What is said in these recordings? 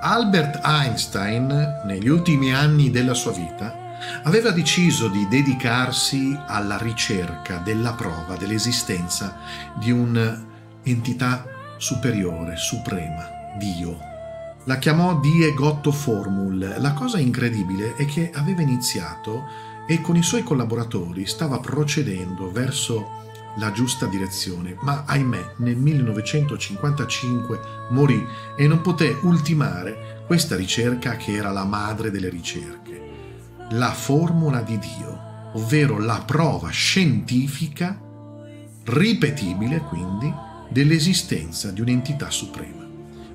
Albert Einstein, negli ultimi anni della sua vita, aveva deciso di dedicarsi alla ricerca della prova dell'esistenza di un'entità superiore, suprema, Dio. La chiamò Die Gotto Formul. La cosa incredibile è che aveva iniziato e con i suoi collaboratori stava procedendo verso la giusta direzione, ma ahimè nel 1955 morì e non poté ultimare questa ricerca che era la madre delle ricerche, la formula di Dio, ovvero la prova scientifica, ripetibile quindi, dell'esistenza di un'entità suprema.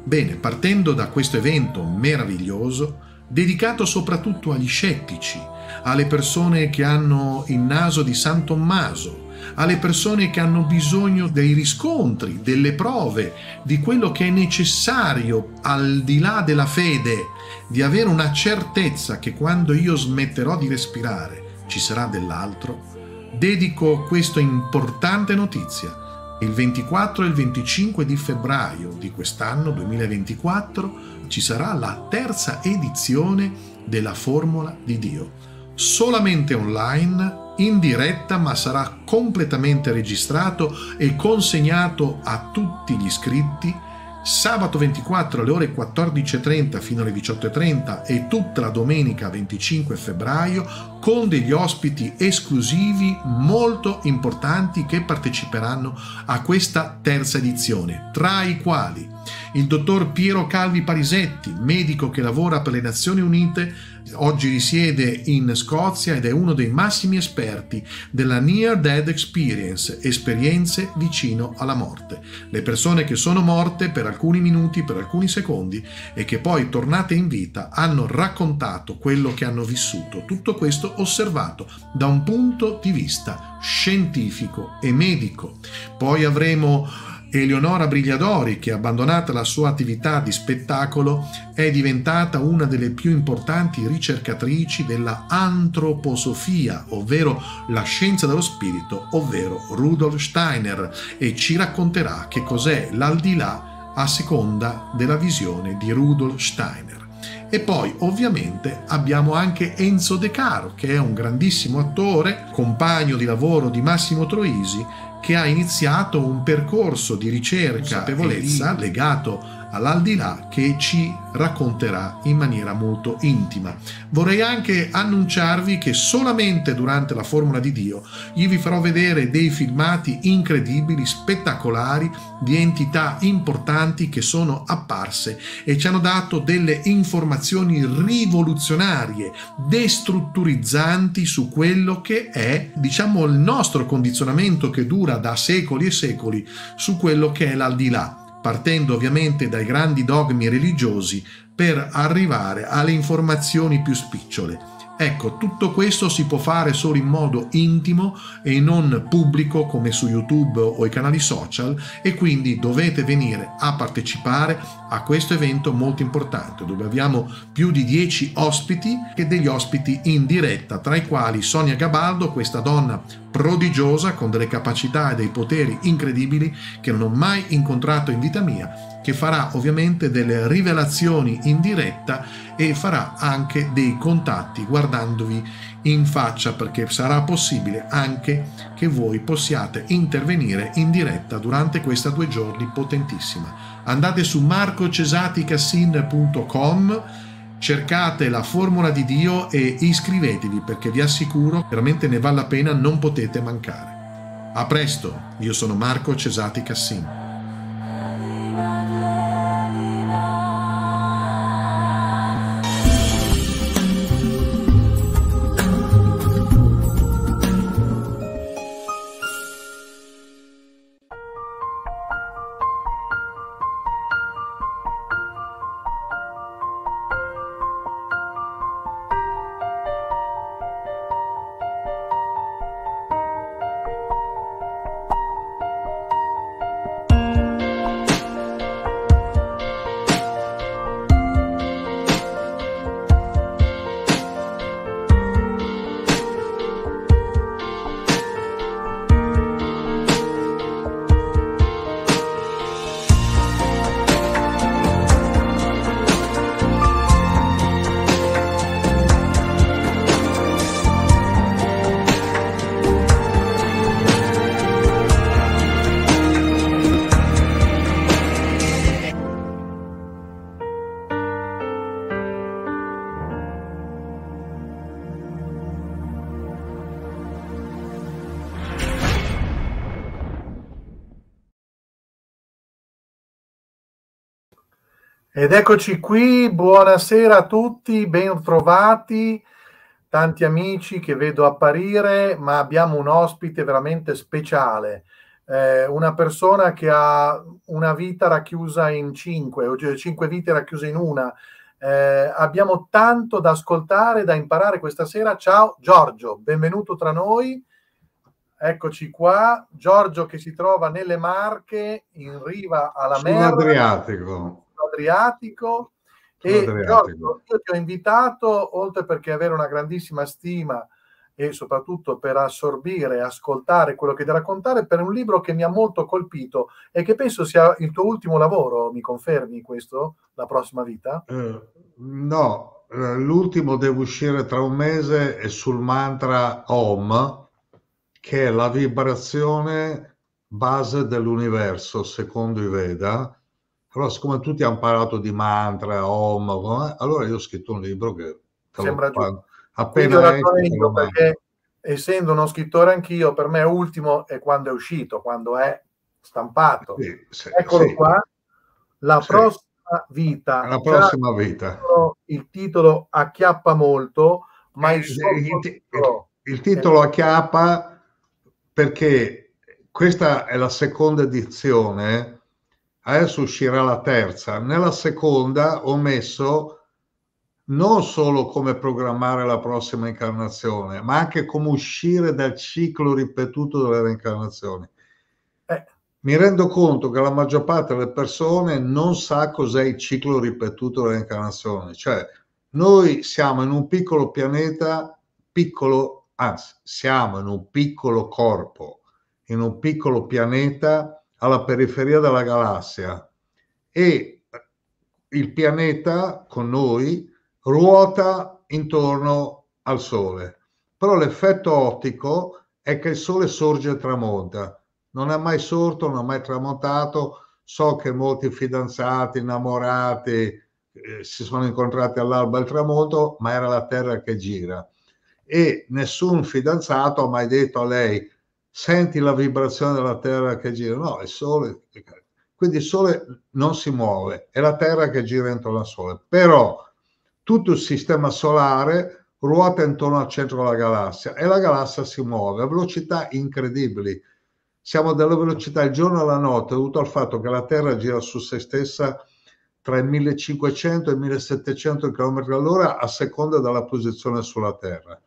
Bene, partendo da questo evento meraviglioso, dedicato soprattutto agli scettici, alle persone che hanno il naso di San Tommaso, alle persone che hanno bisogno dei riscontri, delle prove, di quello che è necessario al di là della fede, di avere una certezza che quando io smetterò di respirare ci sarà dell'altro, dedico questa importante notizia. Il 24 e il 25 di febbraio di quest'anno 2024 ci sarà la terza edizione della Formula di Dio solamente online, in diretta, ma sarà completamente registrato e consegnato a tutti gli iscritti sabato 24 alle ore 14.30 fino alle 18.30 e tutta la domenica 25 febbraio con degli ospiti esclusivi molto importanti che parteciperanno a questa terza edizione, tra i quali il dottor Piero Calvi Parisetti, medico che lavora per le Nazioni Unite, oggi risiede in Scozia ed è uno dei massimi esperti della Near Dead Experience, esperienze vicino alla morte. Le persone che sono morte per alcuni minuti, per alcuni secondi e che poi tornate in vita hanno raccontato quello che hanno vissuto, tutto questo osservato da un punto di vista scientifico e medico. Poi avremo Eleonora Brigliadori, che abbandonata la sua attività di spettacolo, è diventata una delle più importanti ricercatrici della antroposofia, ovvero la scienza dello spirito, ovvero Rudolf Steiner, e ci racconterà che cos'è l'aldilà a seconda della visione di Rudolf Steiner. E poi ovviamente abbiamo anche Enzo De Caro, che è un grandissimo attore, compagno di lavoro di Massimo Troisi, che ha iniziato un percorso di ricerca e di legato all'aldilà che ci racconterà in maniera molto intima. Vorrei anche annunciarvi che solamente durante la Formula di Dio io vi farò vedere dei filmati incredibili, spettacolari, di entità importanti che sono apparse e ci hanno dato delle informazioni rivoluzionarie, destrutturizzanti su quello che è, diciamo, il nostro condizionamento che dura da secoli e secoli su quello che è l'aldilà partendo ovviamente dai grandi dogmi religiosi per arrivare alle informazioni più spicciole. Ecco, tutto questo si può fare solo in modo intimo e non pubblico come su YouTube o i canali social e quindi dovete venire a partecipare a questo evento molto importante dove abbiamo più di 10 ospiti e degli ospiti in diretta, tra i quali Sonia Gabaldo, questa donna prodigiosa con delle capacità e dei poteri incredibili che non ho mai incontrato in vita mia, che farà ovviamente delle rivelazioni in diretta e farà anche dei contatti guardandovi in faccia perché sarà possibile anche che voi possiate intervenire in diretta durante questa due giorni potentissima. Andate su marcocesaticassin.com cercate la formula di Dio e iscrivetevi perché vi assicuro veramente ne vale la pena, non potete mancare. A presto, io sono Marco Cesati Cassin. Ed eccoci qui, buonasera a tutti, ben trovati, tanti amici che vedo apparire, ma abbiamo un ospite veramente speciale, eh, una persona che ha una vita racchiusa in cinque, o cioè cinque vite racchiuse in una. Eh, abbiamo tanto da ascoltare, da imparare questa sera. Ciao Giorgio, benvenuto tra noi. Eccoci qua, Giorgio che si trova nelle Marche, in riva alla Merda. Adriatico. Adriatico. E Giorgio, io ti ho invitato, oltre perché avere una grandissima stima e soprattutto per assorbire, ascoltare quello che devi raccontare, per un libro che mi ha molto colpito e che penso sia il tuo ultimo lavoro, mi confermi questo, La prossima vita? Eh, no, eh, l'ultimo deve uscire tra un mese è sul mantra OM, che è la vibrazione base dell'universo, secondo i Veda, allora, siccome tutti hanno parlato di mantra, om, eh, allora io ho scritto un libro che... Sembra giusto. Appena... Esco, perché essendo uno scrittore anch'io, per me ultimo è quando è uscito, quando è stampato. Sì, sì, Eccolo sì. qua, la prossima vita. La prossima Già vita. Il titolo, acchiappa molto, ma il, eh, il, titolo, il titolo acchiappa perché questa è la seconda edizione adesso uscirà la terza. Nella seconda ho messo non solo come programmare la prossima incarnazione, ma anche come uscire dal ciclo ripetuto delle reincarnazioni. Eh. Mi rendo conto che la maggior parte delle persone non sa cos'è il ciclo ripetuto delle reincarnazioni, cioè noi siamo in un piccolo pianeta, piccolo, anzi, siamo in un piccolo corpo, in un piccolo pianeta alla periferia della galassia e il pianeta con noi ruota intorno al Sole. Però l'effetto ottico è che il Sole sorge e tramonta. Non è mai sorto, non è mai tramontato. So che molti fidanzati, innamorati, eh, si sono incontrati all'alba e al tramonto, ma era la Terra che gira. E nessun fidanzato ha mai detto a lei senti la vibrazione della Terra che gira, no, è il Sole, quindi il Sole non si muove, è la Terra che gira intorno al Sole, però tutto il sistema solare ruota intorno al centro della galassia e la galassia si muove a velocità incredibili. Siamo della velocità il giorno e la notte, dovuto al fatto che la Terra gira su se stessa tra i 1500 e i 1700 km all'ora a seconda della posizione sulla Terra.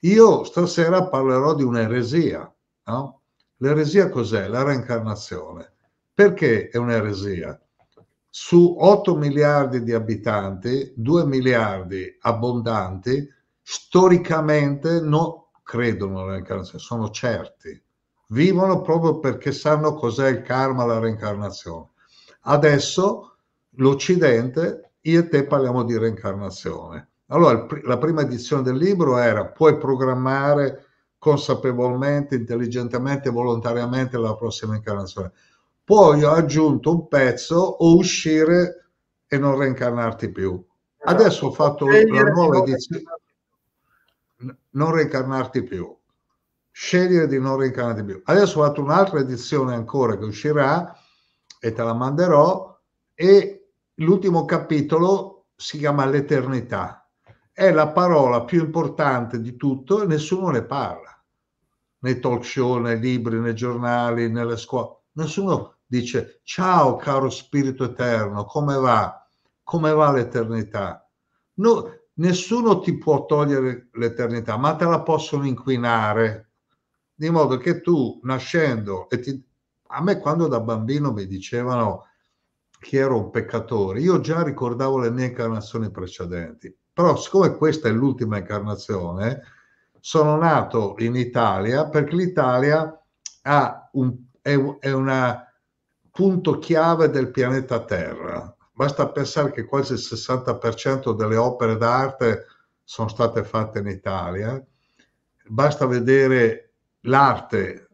Io stasera parlerò di un'eresia, No? L'eresia cos'è? La reincarnazione. Perché è un'eresia? Su 8 miliardi di abitanti, 2 miliardi abbondanti, storicamente non credono alla reincarnazione, sono certi. Vivono proprio perché sanno cos'è il karma, la reincarnazione. Adesso l'Occidente, io e te parliamo di reincarnazione. Allora, la prima edizione del libro era puoi programmare consapevolmente, intelligentemente, volontariamente la prossima incarnazione. Poi ho aggiunto un pezzo o uscire e non reincarnarti più. Esatto. Adesso ho fatto la nuova edizione. Non reincarnarti più. Scegliere di non reincarnarti più. Adesso ho fatto un'altra edizione ancora che uscirà e te la manderò e l'ultimo capitolo si chiama L'eternità è la parola più importante di tutto e nessuno ne parla. Nei talk show, nei libri, nei giornali, nelle scuole. Nessuno dice ciao caro spirito eterno, come va? Come va l'eternità? No, nessuno ti può togliere l'eternità, ma te la possono inquinare. Di modo che tu nascendo e ti... A me quando da bambino mi dicevano che ero un peccatore, io già ricordavo le mie incarnazioni precedenti però siccome questa è l'ultima incarnazione, sono nato in Italia perché l'Italia un, è, è un punto chiave del pianeta Terra. Basta pensare che quasi il 60% delle opere d'arte sono state fatte in Italia. Basta vedere l'arte,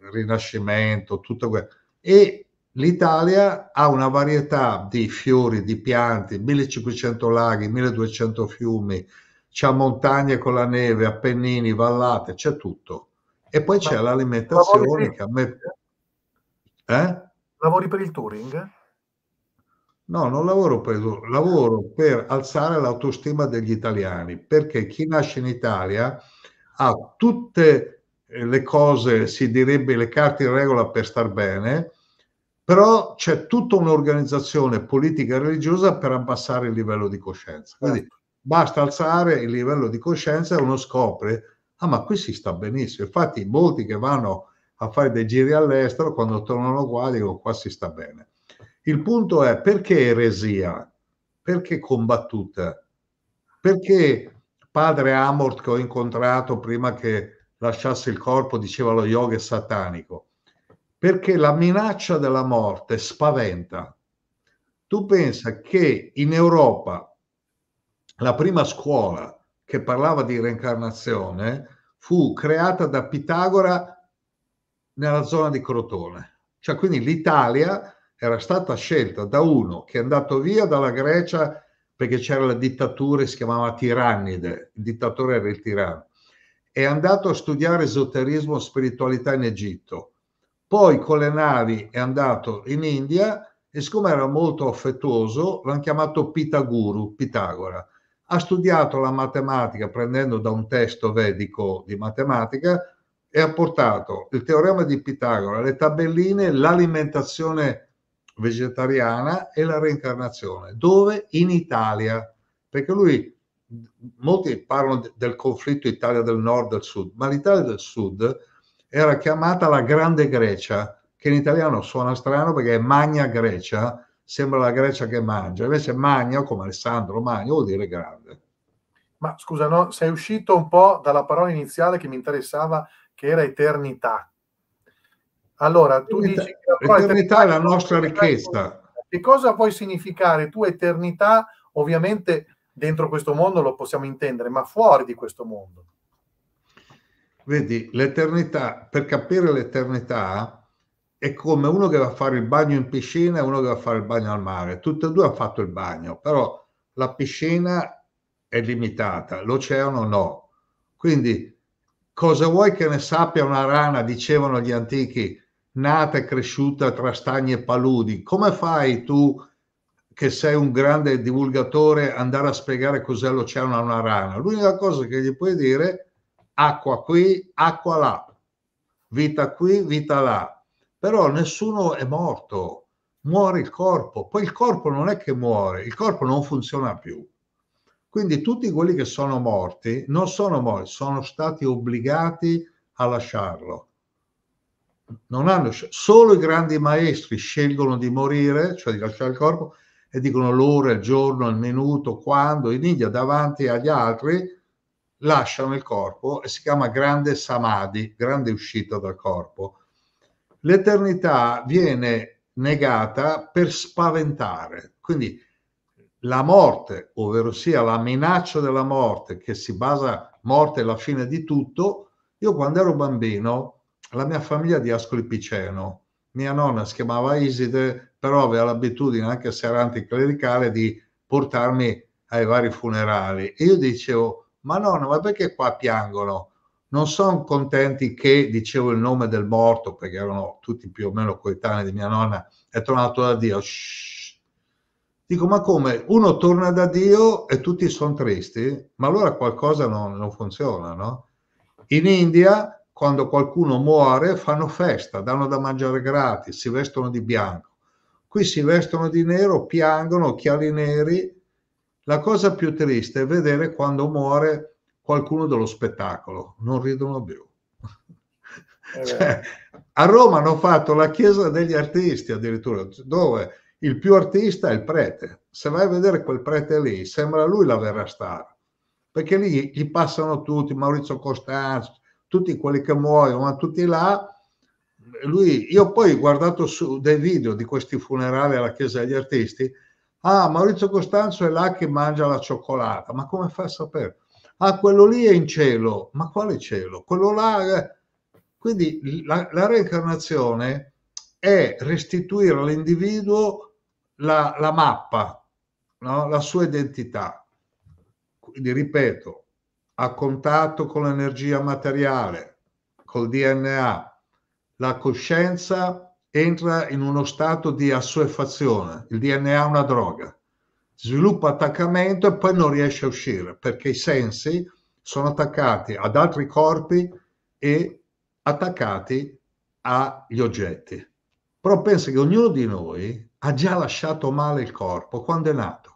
il Rinascimento, tutto questo. E L'Italia ha una varietà di fiori, di piante, 1500 laghi, 1200 fiumi, c'è montagne con la neve, appennini, vallate, c'è tutto. E poi c'è ma, l'alimentazione che a me... Eh? Lavori per il touring? No, non lavoro per il touring, lavoro per alzare l'autostima degli italiani, perché chi nasce in Italia ha tutte eh, le cose, si direbbe le carte in regola per star bene, però c'è tutta un'organizzazione politica e religiosa per abbassare il livello di coscienza. Certo. Quindi basta alzare il livello di coscienza e uno scopre, ah ma qui si sta benissimo. Infatti molti che vanno a fare dei giri all'estero, quando tornano qua, dicono qua si sta bene. Il punto è perché eresia? Perché combattuta? Perché padre Amort che ho incontrato prima che lasciasse il corpo diceva lo yoga è satanico? perché la minaccia della morte spaventa. Tu pensa che in Europa la prima scuola che parlava di reincarnazione fu creata da Pitagora nella zona di Crotone. Cioè, quindi l'Italia era stata scelta da uno che è andato via dalla Grecia perché c'era la dittatura, si chiamava Tirannide, il dittatore era il tiranno, è andato a studiare esoterismo e spiritualità in Egitto poi con le navi è andato in India e siccome era molto affettuoso l'hanno chiamato Pitaguru, Pitagora. Ha studiato la matematica prendendo da un testo vedico di matematica e ha portato il teorema di Pitagora, le tabelline, l'alimentazione vegetariana e la reincarnazione. Dove? In Italia. Perché lui, molti parlano del conflitto Italia del Nord e del Sud, ma l'Italia del Sud era chiamata la Grande Grecia, che in italiano suona strano perché è Magna Grecia, sembra la Grecia che mangia, invece Magno, come Alessandro Magno, vuol dire grande. Ma scusa, no, sei uscito un po' dalla parola iniziale che mi interessava, che era eternità. Allora, tu Eternita, dici che eternità, è la nostra ricchezza. Che cosa vuoi significare tu eternità? Ovviamente dentro questo mondo lo possiamo intendere, ma fuori di questo mondo. Vedi, l'eternità, per capire l'eternità è come uno che va a fare il bagno in piscina e uno che va a fare il bagno al mare. tutti e due hanno fatto il bagno, però la piscina è limitata, l'oceano no. Quindi cosa vuoi che ne sappia una rana, dicevano gli antichi, nata e cresciuta tra stagni e paludi? Come fai tu, che sei un grande divulgatore, andare a spiegare cos'è l'oceano a una rana? L'unica cosa che gli puoi dire è acqua qui, acqua là, vita qui, vita là. Però nessuno è morto, muore il corpo, poi il corpo non è che muore, il corpo non funziona più. Quindi tutti quelli che sono morti non sono morti, sono stati obbligati a lasciarlo. Hanno, solo i grandi maestri scelgono di morire, cioè di lasciare il corpo, e dicono l'ora, il giorno, il minuto, quando, in India davanti agli altri, lasciano il corpo e si chiama grande samadhi, grande uscita dal corpo. L'eternità viene negata per spaventare, quindi la morte, ovvero sia la minaccia della morte che si basa morte e la fine di tutto, io quando ero bambino, la mia famiglia di Ascoli Piceno, mia nonna si chiamava Iside, però aveva l'abitudine, anche se era anticlericale, di portarmi ai vari funerali. E io dicevo, ma nonno, ma perché qua piangono? Non sono contenti che dicevo il nome del morto, perché erano tutti più o meno coetanei di mia nonna, è tornato da Dio. Shhh. Dico, ma come? Uno torna da Dio e tutti sono tristi? Ma allora qualcosa non, non funziona, no? In India, quando qualcuno muore, fanno festa, danno da mangiare gratis, si vestono di bianco. Qui si vestono di nero, piangono, occhiali neri, la cosa più triste è vedere quando muore qualcuno dello spettacolo, non ridono più. cioè, a Roma hanno fatto la chiesa degli artisti addirittura, dove il più artista è il prete. Se vai a vedere quel prete lì, sembra lui la vera star, perché lì gli passano tutti, Maurizio Costanzo, tutti quelli che muoiono, ma tutti là. Lui, io poi ho guardato su dei video di questi funerali alla chiesa degli artisti, Ah, Maurizio Costanzo è là che mangia la cioccolata. Ma come fa a sapere? Ah, quello lì è in cielo. Ma quale cielo? Quello là. Quindi la, la reincarnazione è restituire all'individuo la, la mappa, no? la sua identità. Quindi ripeto, a contatto con l'energia materiale, col DNA, la coscienza entra in uno stato di assuefazione, il DNA è una droga, sviluppa attaccamento e poi non riesce a uscire perché i sensi sono attaccati ad altri corpi e attaccati agli oggetti. Però pensa che ognuno di noi ha già lasciato male il corpo quando è nato.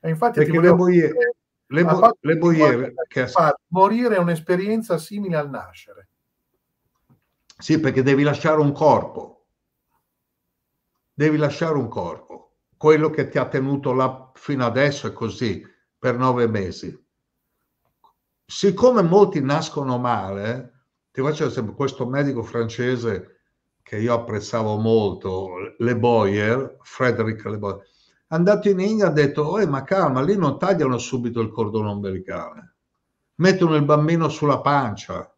E infatti Perché le boiere, le, bo- le boiere che ha morire è un'esperienza simile al nascere. Sì, perché devi lasciare un corpo, devi lasciare un corpo. Quello che ti ha tenuto là fino adesso è così, per nove mesi. Siccome molti nascono male, ti faccio esempio questo medico francese che io apprezzavo molto, Le Boyer, Frederick Le Boyer, andato in India ha detto, ma calma, lì non tagliano subito il cordone ombelicale, mettono il bambino sulla pancia,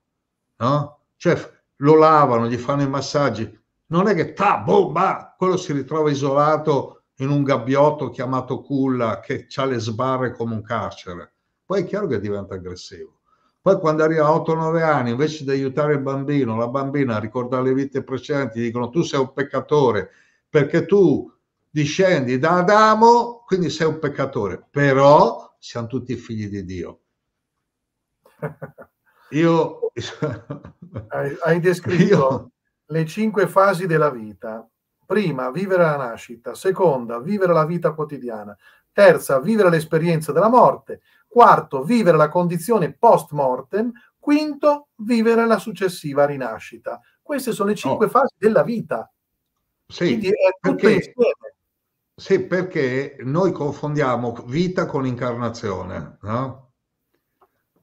no? Cioè, lo lavano, gli fanno i massaggi. Non è che ta, boom, bah, quello si ritrova isolato in un gabbiotto chiamato culla che ha le sbarre come un carcere. Poi è chiaro che diventa aggressivo. Poi quando arriva a 8-9 anni, invece di aiutare il bambino, la bambina a ricordare le vite precedenti, dicono tu sei un peccatore perché tu discendi da Adamo, quindi sei un peccatore. Però siamo tutti figli di Dio. Io... hai, hai descritto Io... le cinque fasi della vita. Prima, vivere la nascita. Seconda, vivere la vita quotidiana. Terza, vivere l'esperienza della morte. Quarto, vivere la condizione post mortem. Quinto, vivere la successiva rinascita. Queste sono le oh. cinque oh. fasi della vita. Sì, Quindi è tutto perché... insieme. Sì, perché noi confondiamo vita con incarnazione, no?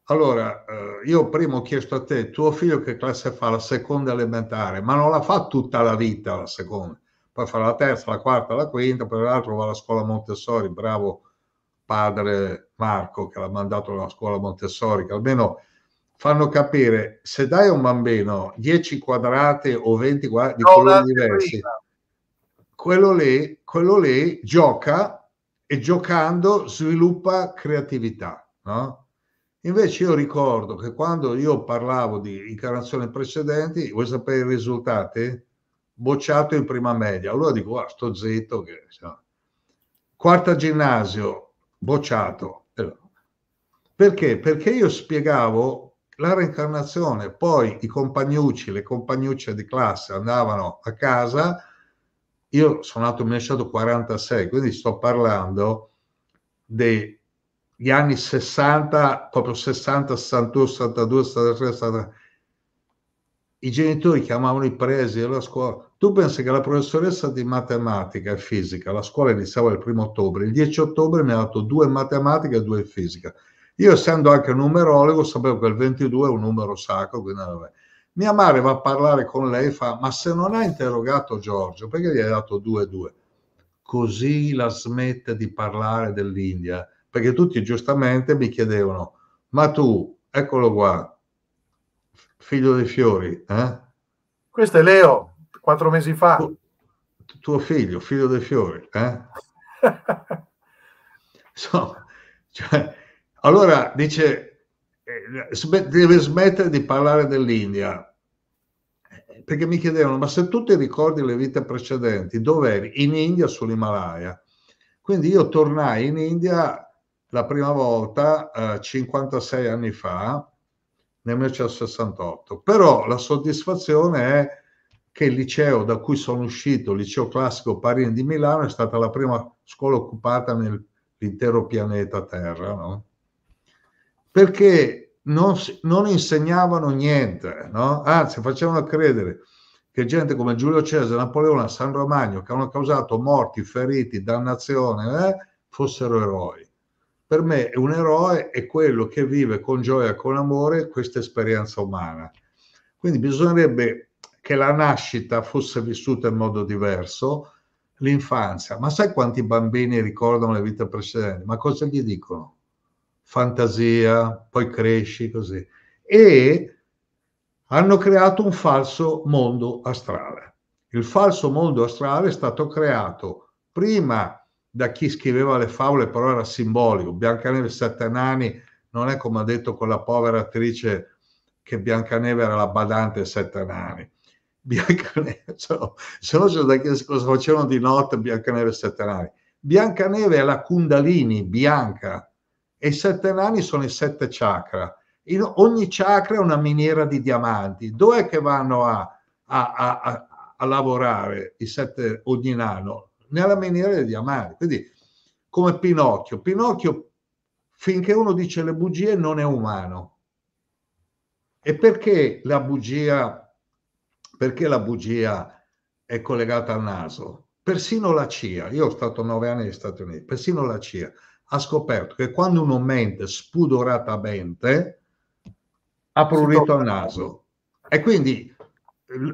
Allora, eh, io prima ho chiesto a te, tuo figlio che classe fa? La seconda elementare, ma non la fa tutta la vita la seconda, poi fa la terza, la quarta, la quinta, poi l'altro va alla scuola Montessori, bravo padre Marco che l'ha mandato alla scuola Montessori, che almeno fanno capire, se dai a un bambino 10 quadrati o 20 quadrati di no, colori diversi, quello lì, quello lì gioca e giocando sviluppa creatività, no? Invece io ricordo che quando io parlavo di incarnazioni precedenti, vuoi sapere i risultati? Bocciato in prima media. Allora dico, guarda, sto zitto. Che, Quarta ginnasio, bocciato. Eh, perché? Perché io spiegavo la reincarnazione, poi i compagnucci, le compagnucce di classe andavano a casa, io sono nato, mi 1946, quindi sto parlando dei gli anni 60, proprio 60, 61, 62, 63, 63. I genitori chiamavano i presi alla scuola. Tu pensi che la professoressa di matematica e fisica, la scuola iniziava il primo ottobre, il 10 ottobre mi ha dato due matematica e due fisica. Io essendo anche numerologo sapevo che il 22 è un numero sacro, quindi vabbè. Mia madre va a parlare con lei e fa, ma se non ha interrogato Giorgio, perché gli hai dato 2-2? Così la smette di parlare dell'India perché tutti giustamente mi chiedevano, ma tu, eccolo qua, figlio dei fiori, eh? Questo è Leo, quattro mesi fa. Tu, tuo figlio, figlio dei fiori, eh? so, cioè, allora dice, eh, deve smettere di parlare dell'India, eh, perché mi chiedevano, ma se tu ti ricordi le vite precedenti, dove eri? In India, sull'Himalaya. Quindi io tornai in India la prima volta eh, 56 anni fa, nel 1968. Però la soddisfazione è che il liceo da cui sono uscito, il liceo classico Parini di Milano, è stata la prima scuola occupata nell'intero pianeta Terra, no? perché non, non, insegnavano niente, no? anzi facevano credere che gente come Giulio Cesare, Napoleone, San Romagno, che hanno causato morti, feriti, dannazione, eh, fossero eroi. Per me un eroe è quello che vive con gioia con amore questa esperienza umana. Quindi bisognerebbe che la nascita fosse vissuta in modo diverso, l'infanzia. Ma sai quanti bambini ricordano le vite precedenti? Ma cosa gli dicono? Fantasia, poi cresci, così. E hanno creato un falso mondo astrale. Il falso mondo astrale è stato creato prima da chi scriveva le favole, però era simbolico. Biancaneve e Sette Nani non è come ha detto quella povera attrice che Biancaneve era la badante e Sette Nani. Biancaneve, se no c'è da chiedere cosa facevano di notte Biancaneve e Sette Nani. Biancaneve è la Kundalini, bianca, e i sette nani sono i sette chakra. In ogni chakra è una miniera di diamanti. Dov'è che vanno a, a, a, a lavorare i sette ogni nano? nella maniera degli amari. Quindi, come Pinocchio, Pinocchio finché uno dice le bugie non è umano. E perché la bugia, perché la bugia è collegata al naso? Persino la CIA, io ho stato nove anni negli Stati Uniti, persino la CIA ha scoperto che quando uno mente spudoratamente ha prurito rito al naso. E quindi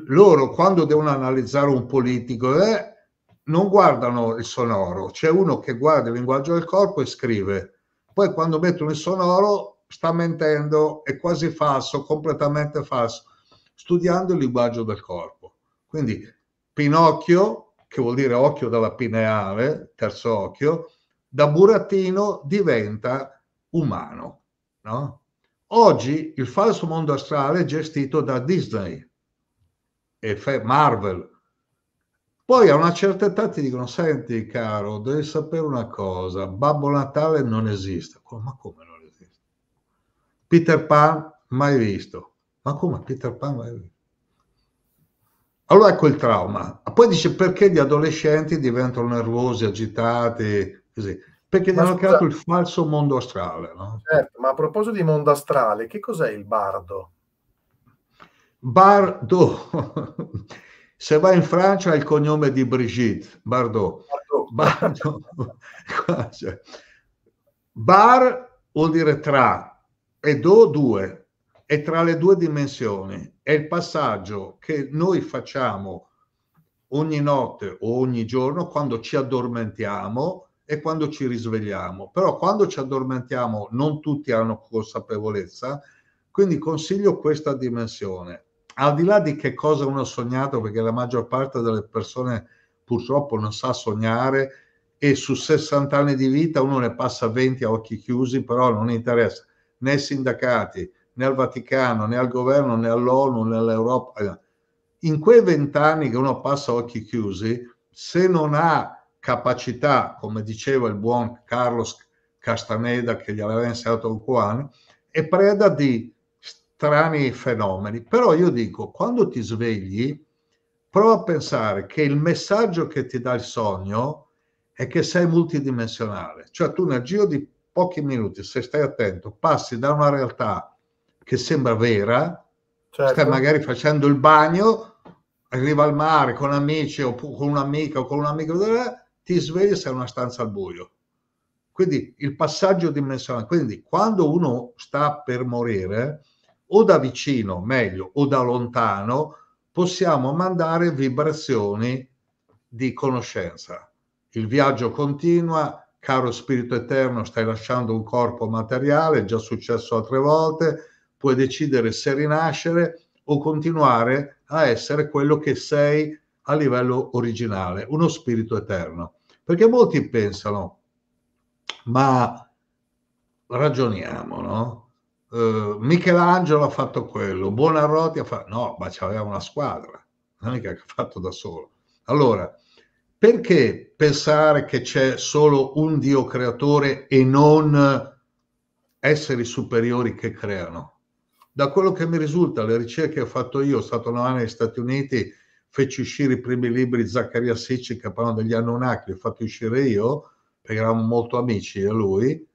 loro quando devono analizzare un politico eh, non guardano il sonoro, c'è uno che guarda il linguaggio del corpo e scrive, poi quando mettono il sonoro sta mentendo, è quasi falso, completamente falso, studiando il linguaggio del corpo. Quindi Pinocchio, che vuol dire occhio dalla pineale, terzo occhio, da burattino diventa umano. No? Oggi il falso mondo astrale è gestito da Disney e Marvel poi a una certa età ti dicono, senti caro, devi sapere una cosa, Babbo Natale non esiste. Ma come non esiste? Peter Pan mai visto. Ma come Peter Pan mai visto? Allora ecco il trauma. Poi dice perché gli adolescenti diventano nervosi, agitati, così. Perché gli hanno scusa, creato il falso mondo astrale. No? Certo, ma a proposito di mondo astrale, che cos'è il bardo? Bardo. Se va in Francia ha il cognome di Brigitte Bardot. Bardot. Bar vuol dire tra e do due, è tra le due dimensioni. È il passaggio che noi facciamo ogni notte o ogni giorno quando ci addormentiamo e quando ci risvegliamo. Però quando ci addormentiamo non tutti hanno consapevolezza, quindi consiglio questa dimensione al di là di che cosa uno ha sognato, perché la maggior parte delle persone purtroppo non sa sognare e su 60 anni di vita uno ne passa 20 a occhi chiusi, però non interessa né ai sindacati, né al Vaticano, né al governo, né all'ONU, né all'Europa. In quei vent'anni che uno passa a occhi chiusi, se non ha capacità, come diceva il buon Carlos Castaneda che gli aveva insegnato il Juan, è preda di strani fenomeni, però io dico, quando ti svegli, prova a pensare che il messaggio che ti dà il sogno è che sei multidimensionale, cioè tu nel giro di pochi minuti, se stai attento, passi da una realtà che sembra vera, certo. stai magari facendo il bagno, arriva al mare con amici o con un'amica o con un amico, ti svegli e sei in una stanza al buio. Quindi il passaggio dimensionale, quindi quando uno sta per morire, o da vicino, meglio, o da lontano, possiamo mandare vibrazioni di conoscenza. Il viaggio continua, caro Spirito Eterno, stai lasciando un corpo materiale, è già successo altre volte, puoi decidere se rinascere o continuare a essere quello che sei a livello originale, uno Spirito Eterno. Perché molti pensano, ma ragioniamo, no? eh, Michelangelo ha fatto quello, Buonarroti ha fatto... No, ma c'aveva una squadra, non è che ha fatto da solo. Allora, perché pensare che c'è solo un Dio creatore e non esseri superiori che creano? Da quello che mi risulta, le ricerche che ho fatto io, ho stato 9 anni negli Stati Uniti, feci uscire i primi libri di Zaccaria Sicci che parlano degli Anunnaki, li ho fatti uscire io, perché eravamo molto amici a lui,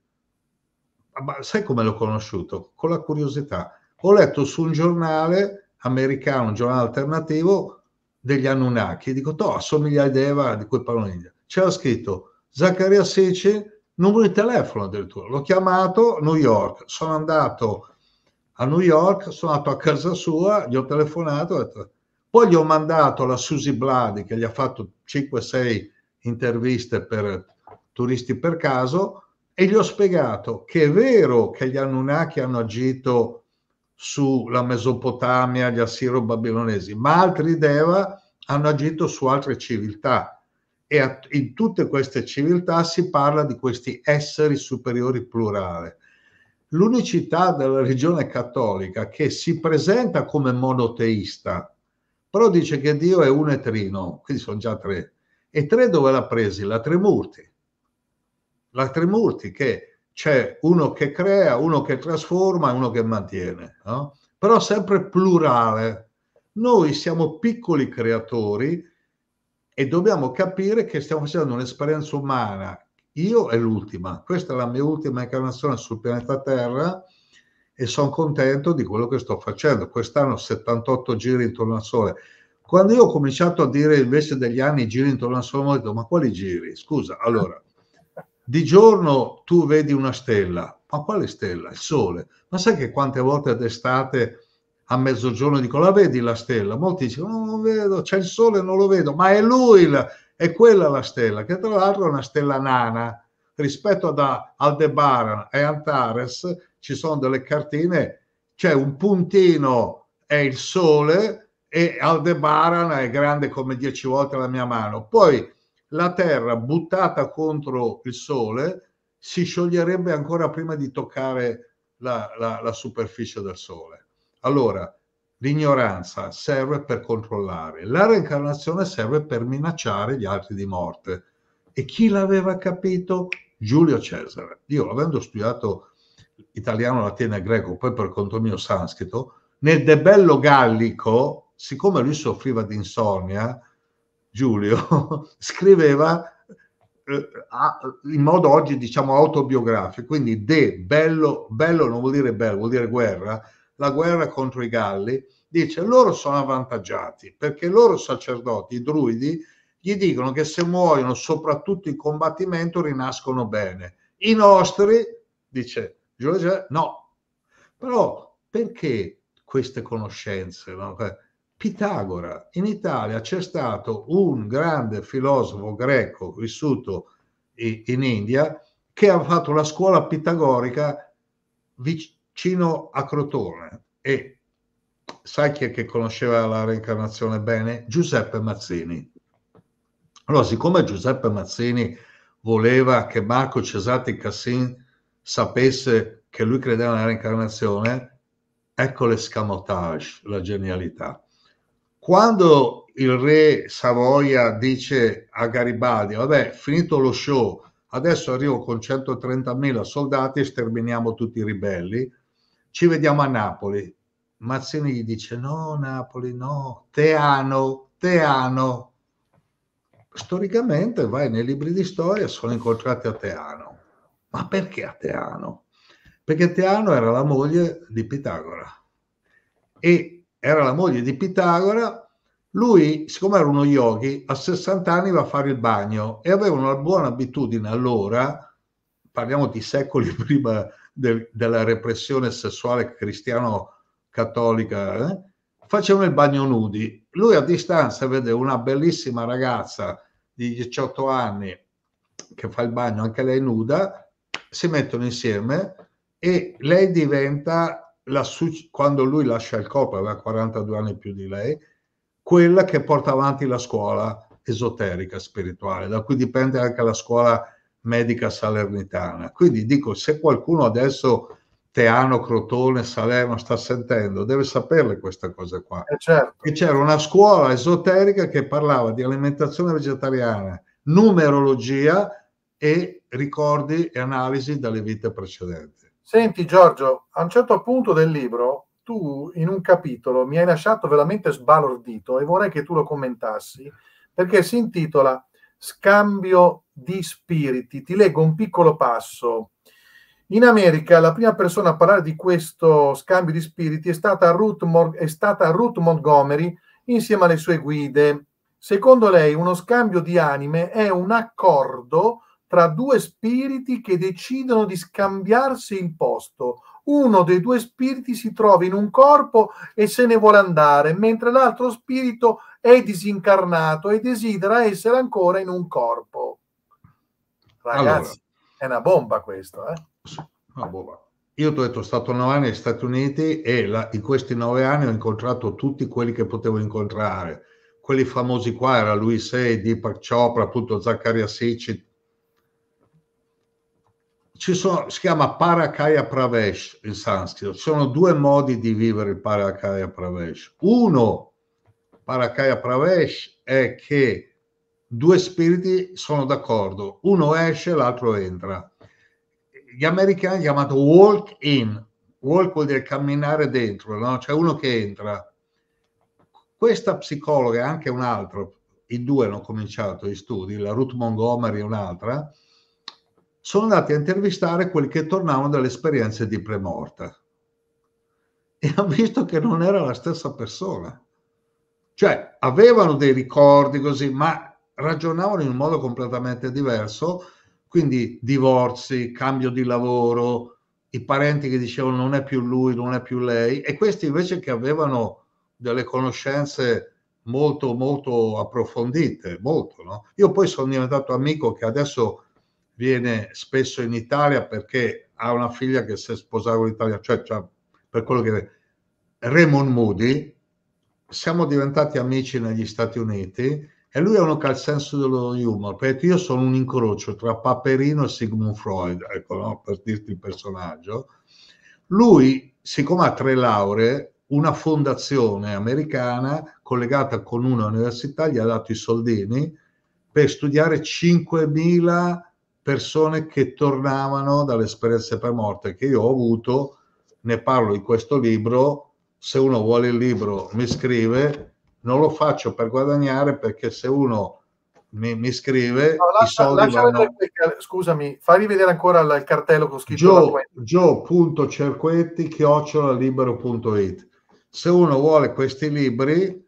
Ah, ma sai come l'ho conosciuto? Con la curiosità. Ho letto su un giornale americano, un giornale alternativo, degli Anunnaki. Dico, to, assomiglia ad Eva di quel parlo C'era scritto Zaccaria Sece, numero di telefono addirittura. L'ho chiamato New York. Sono andato a New York, sono andato a casa sua, gli ho telefonato. poi gli ho mandato la Susi Bladi che gli ha fatto 5-6 interviste per turisti per caso e gli ho spiegato che è vero che gli Anunnaki hanno agito sulla Mesopotamia, gli assiro-babilonesi, ma altri Deva hanno agito su altre civiltà e in tutte queste civiltà si parla di questi esseri superiori plurale. L'unicità della religione cattolica che si presenta come monoteista, però dice che Dio è un e trino, quindi sono già tre. E tre dove l'ha presi? La Tremurti la Trimurti che c'è uno che crea, uno che trasforma e uno che mantiene, no? però sempre plurale. Noi siamo piccoli creatori e dobbiamo capire che stiamo facendo un'esperienza umana. Io è l'ultima, questa è la mia ultima incarnazione sul pianeta Terra e sono contento di quello che sto facendo. Quest'anno 78 giri intorno al Sole. Quando io ho cominciato a dire invece degli anni giri intorno al Sole, ho detto ma quali giri? Scusa, allora di giorno tu vedi una stella, ma quale stella? Il sole. Ma sai che quante volte d'estate a mezzogiorno dico la vedi la stella? Molti dicono non lo vedo, c'è il sole, non lo vedo, ma è lui, la, è quella la stella, che tra l'altro è una stella nana. Rispetto ad Aldebaran e Antares ci sono delle cartine, c'è un puntino, è il sole, e Aldebaran è grande come dieci volte la mia mano. Poi la Terra buttata contro il Sole si scioglierebbe ancora prima di toccare la, la, la superficie del Sole. Allora, l'ignoranza serve per controllare, la reincarnazione serve per minacciare gli altri di morte. E chi l'aveva capito? Giulio Cesare. Io, avendo studiato italiano, latino e greco, poi per conto mio sanscrito, nel debello gallico, siccome lui soffriva di insonnia, Giulio scriveva eh, in modo oggi diciamo autobiografico, quindi de bello, bello non vuol dire bello, vuol dire guerra, la guerra contro i Galli, dice loro sono avvantaggiati perché loro sacerdoti, i druidi, gli dicono che se muoiono soprattutto in combattimento rinascono bene. I nostri, dice Giulio, no. Però perché queste conoscenze? No? Cioè, Pitagora. In Italia c'è stato un grande filosofo greco vissuto in India che ha fatto la scuola pitagorica vicino a Crotone e sai chi è che conosceva la reincarnazione bene? Giuseppe Mazzini. Allora, siccome Giuseppe Mazzini voleva che Marco Cesati Cassin sapesse che lui credeva nella reincarnazione, ecco l'escamotage, la genialità. Quando il re Savoia dice a Garibaldi, vabbè, finito lo show, adesso arrivo con 130.000 soldati e sterminiamo tutti i ribelli, ci vediamo a Napoli. Mazzini gli dice, no Napoli, no, Teano, Teano. Storicamente, vai nei libri di storia, sono incontrati a Teano. Ma perché a Teano? Perché Teano era la moglie di Pitagora e era la moglie di Pitagora, lui, siccome era uno yogi, a 60 anni va a fare il bagno e aveva una buona abitudine allora, parliamo di secoli prima del, della repressione sessuale cristiano-cattolica, eh? facevano il bagno nudi. Lui a distanza vede una bellissima ragazza di 18 anni che fa il bagno, anche lei nuda, si mettono insieme e lei diventa la, quando lui lascia il corpo, aveva 42 anni più di lei, quella che porta avanti la scuola esoterica, spirituale, da cui dipende anche la scuola medica salernitana. Quindi dico, se qualcuno adesso Teano, Crotone, Salerno sta sentendo, deve saperle questa cosa qua. Eh certo. Che c'era una scuola esoterica che parlava di alimentazione vegetariana, numerologia e ricordi e analisi dalle vite precedenti. Senti Giorgio, a un certo punto del libro tu in un capitolo mi hai lasciato veramente sbalordito e vorrei che tu lo commentassi perché si intitola Scambio di spiriti. Ti leggo un piccolo passo. In America la prima persona a parlare di questo scambio di spiriti è stata Ruth, Mor- è stata Ruth Montgomery insieme alle sue guide. Secondo lei uno scambio di anime è un accordo tra due spiriti che decidono di scambiarsi il posto. Uno dei due spiriti si trova in un corpo e se ne vuole andare, mentre l'altro spirito è disincarnato e desidera essere ancora in un corpo. Ragazzi, allora, è una bomba questa. eh? Una bomba. Io ti ho detto, stato nove anni negli Stati Uniti e la, in questi nove anni ho incontrato tutti quelli che potevo incontrare. Quelli famosi qua era Louis Sey, Deepak Chopra, appunto Zaccaria Sicci, sono, si chiama Parakaya Pravesh in sanscrito, ci sono due modi di vivere il Parakaya Pravesh. Uno, Parakaya Pravesh, è che due spiriti sono d'accordo, uno esce, l'altro entra. Gli americani chiamano walk in, walk vuol dire camminare dentro, no? c'è uno che entra. Questa psicologa e anche un altro, i due hanno cominciato gli studi, la Ruth Montgomery e un'altra, sono andati a intervistare quelli che tornavano dalle esperienze di premorta e hanno visto che non era la stessa persona. Cioè, avevano dei ricordi così, ma ragionavano in un modo completamente diverso, quindi divorzi, cambio di lavoro, i parenti che dicevano non è più lui, non è più lei, e questi invece che avevano delle conoscenze molto, molto approfondite, molto, no? Io poi sono diventato amico che adesso viene spesso in Italia perché ha una figlia che si è sposata con l'Italia, cioè, cioè per quello che è Raymond Moody, siamo diventati amici negli Stati Uniti e lui è uno che ha il senso dello humor, perché io sono un incrocio tra Paperino e Sigmund Freud, ecco, no? per dirti il personaggio. Lui, siccome ha tre lauree, una fondazione americana collegata con una università gli ha dato i soldini per studiare 5.000 persone che tornavano dalle esperienze per morte che io ho avuto, ne parlo in questo libro, se uno vuole il libro mi scrive, non lo faccio per guadagnare perché se uno mi, mi scrive no, lascia, lascia vanno... perché, scusami, fai rivedere ancora il, il cartello con scritto gio.cerquetti chiocciolalibero.it se uno vuole questi libri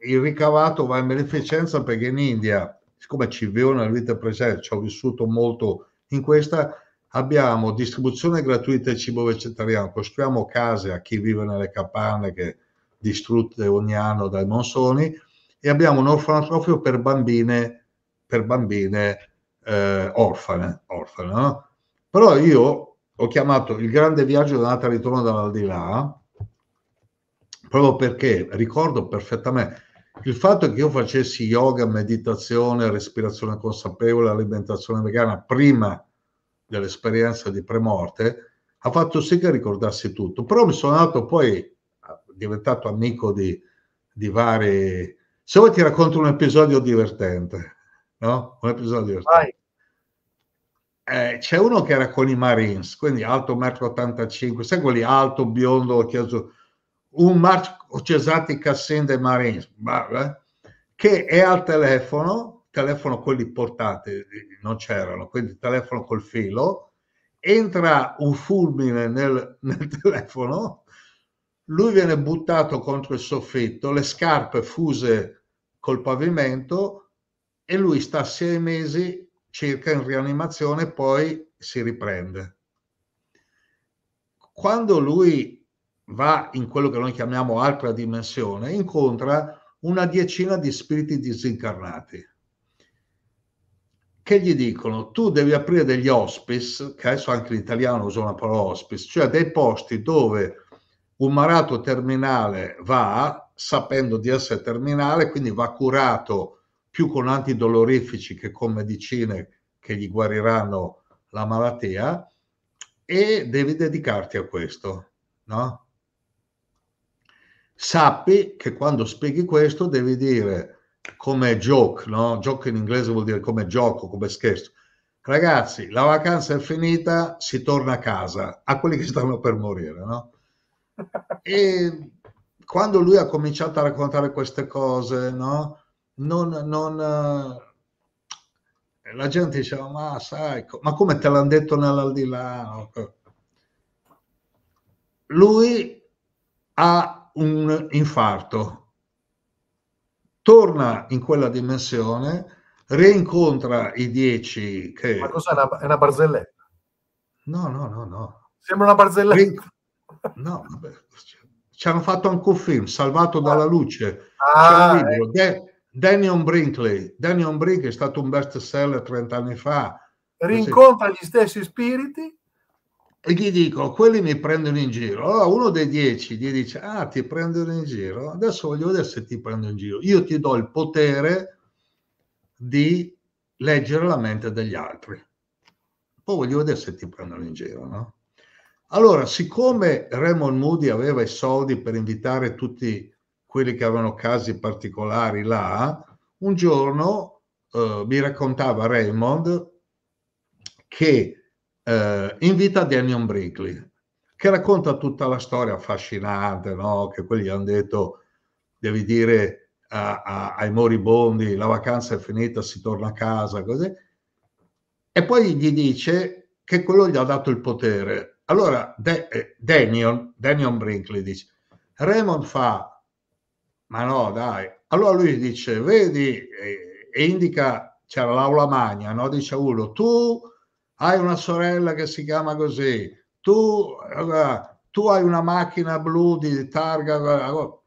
il ricavato va in beneficenza perché in India siccome ci vedo nella vita presente, ci ho vissuto molto in questa, abbiamo distribuzione gratuita di cibo vegetariano, costruiamo case a chi vive nelle capanne che distrutte ogni anno dai monsoni e abbiamo un orfanotrofio per bambine, per bambine eh, orfane. orfane no? Però io ho chiamato il grande viaggio d'andata e ritorno dall'aldilà proprio perché ricordo perfettamente il fatto che io facessi yoga, meditazione, respirazione consapevole, alimentazione vegana prima dell'esperienza di premorte ha fatto sì che ricordassi tutto. Però mi sono andato poi, ah, diventato amico di, di vari... Se vuoi ti racconto un episodio divertente, no? Un episodio divertente. Eh, c'è uno che era con i Marines, quindi alto 1,85 m, sai quelli alto, biondo, occhiato un Marco Cesati Cassin de Marins che è al telefono, telefono quelli portati non c'erano, quindi telefono col filo, entra un fulmine nel, nel telefono, lui viene buttato contro il soffitto, le scarpe fuse col pavimento e lui sta sei mesi circa in rianimazione, poi si riprende. Quando lui va in quello che noi chiamiamo altra dimensione, incontra una diecina di spiriti disincarnati che gli dicono tu devi aprire degli hospice, che adesso anche in italiano usa una parola hospice, cioè dei posti dove un malato terminale va sapendo di essere terminale, quindi va curato più con antidolorifici che con medicine che gli guariranno la malattia e devi dedicarti a questo, no? sappi che quando spieghi questo devi dire come joke, no? Joke in inglese vuol dire come gioco, come scherzo. Ragazzi, la vacanza è finita, si torna a casa, a quelli che stanno per morire, no? E quando lui ha cominciato a raccontare queste cose, no? Non, non, eh, la gente diceva, ma sai, ma come te l'hanno detto nell'aldilà? Lui ha un infarto. Torna in quella dimensione, rincontra i dieci che... Ma cos'è una, una barzelletta? No, no, no, no. Sembra una barzelletta. Rein... No, vabbè. Ci hanno fatto anche un film, Salvato dalla ah. luce. Ah, eh. De... Daniel Brinkley. Daniel Brinkley è stato un best seller 30 anni fa. Rincontra gli stessi spiriti e gli dico, quelli mi prendono in giro. Allora uno dei dieci gli dice, ah, ti prendono in giro, adesso voglio vedere se ti prendo in giro. Io ti do il potere di leggere la mente degli altri. Poi voglio vedere se ti prendono in giro, no? Allora, siccome Raymond Moody aveva i soldi per invitare tutti quelli che avevano casi particolari là, un giorno eh, mi raccontava Raymond che eh, invita Damian Brinkley, che racconta tutta la storia affascinante, no? che quelli hanno detto, devi dire a, a, ai moribondi, la vacanza è finita, si torna a casa, così. E poi gli dice che quello gli ha dato il potere. Allora De, eh, Brinkley dice, Raymond fa, ma no dai, allora lui dice, vedi, e, eh, e indica, c'era l'aula magna, no? dice uno, tu hai una sorella che si chiama così, tu, tu hai una macchina blu di targa, eh, oh.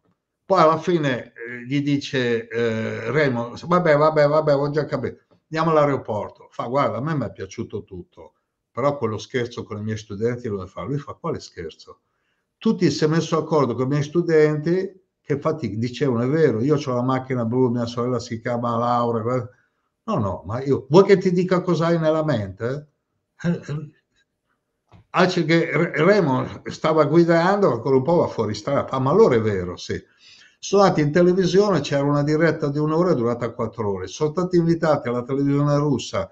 poi alla fine eh, gli dice eh, Remo, vabbè, vabbè, vabbè, ho già capito, andiamo all'aeroporto. Fa, guarda, a me mi è piaciuto tutto, però quello scherzo con i miei studenti lo deve fare. Lui fa, quale scherzo? Tutti si sono messo d'accordo con i miei studenti che infatti dicevano, è vero, io ho la macchina blu, mia sorella si chiama Laura. Eh. No, no, ma io, vuoi che ti dica cosa hai nella mente? Ace che Remo stava guidando, con un po' fuori strada. ma allora è vero, sì. Sono andati in televisione, c'era una diretta di un'ora durata quattro ore. Sono stati invitati alla televisione russa,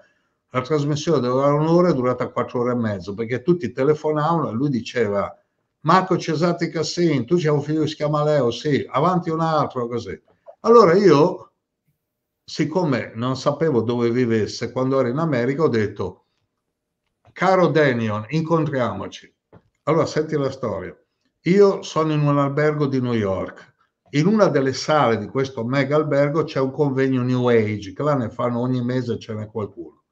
la trasmissione doveva un'ora durata quattro ore e mezzo, perché tutti telefonavano e lui diceva Marco Cesati Cassin, tu c'è un figlio che si chiama Leo, sì, avanti un altro, così. Allora io, siccome non sapevo dove vivesse, quando ero in America ho detto caro Danion, incontriamoci. Allora, senti la storia. Io sono in un albergo di New York. In una delle sale di questo mega albergo c'è un convegno New Age, che là ne fanno ogni mese, ce n'è qualcuno.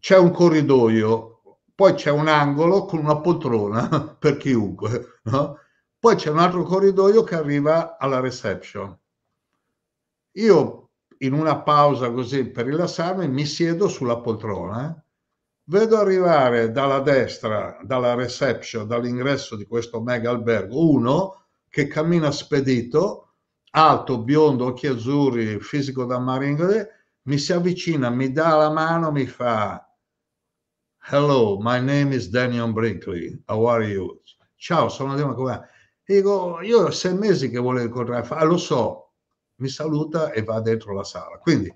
C'è un corridoio, poi c'è un angolo con una poltrona per chiunque, no? Poi c'è un altro corridoio che arriva alla reception. Io in una pausa così per rilassarmi mi siedo sulla poltrona eh? vedo arrivare dalla destra, dalla reception, dall'ingresso di questo mega albergo, uno che cammina spedito, alto, biondo, occhi azzurri, fisico da maringo, mi si avvicina, mi dà la mano, mi fa Hello, my name is Daniel Brinkley, how are you? Ciao, sono Daniel, come Dico, io ho sei mesi che volevo incontrare, ah, lo so, mi saluta e va dentro la sala. Quindi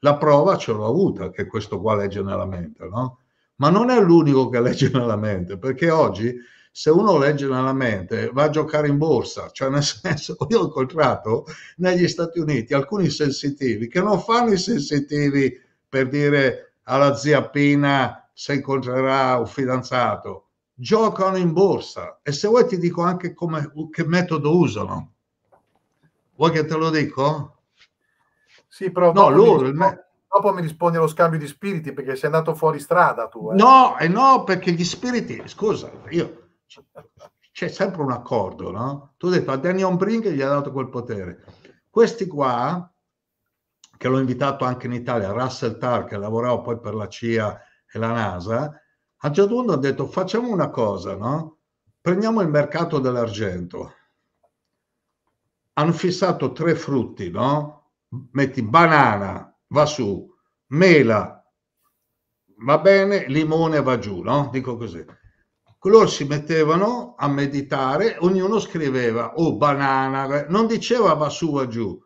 la prova ce l'ho avuta che questo qua legge nella mente, no? ma non è l'unico che legge nella mente, perché oggi se uno legge nella mente va a giocare in borsa, cioè nel senso io ho incontrato negli Stati Uniti alcuni sensitivi che non fanno i sensitivi per dire alla zia Pina se incontrerà un fidanzato, giocano in borsa e se vuoi ti dico anche come, che metodo usano. Vuoi che te lo dico? Sì, però no, loro, il, me- dopo mi rispondi allo scambio di spiriti perché sei andato fuori strada tu. Eh. No, eh no, perché gli spiriti, scusa, io c'è sempre un accordo, no? Tu hai detto a Daniel Brink gli ha dato quel potere. Questi qua, che l'ho invitato anche in Italia, Russell Tar, che lavorava poi per la CIA e la NASA, a un certo punto ha detto facciamo una cosa, no? Prendiamo il mercato dell'argento. Hanno fissato tre frutti, no? Metti banana, va su, mela va bene, limone va giù, no? Dico così. Loro si mettevano a meditare, ognuno scriveva o oh, banana, non diceva va su, va giù,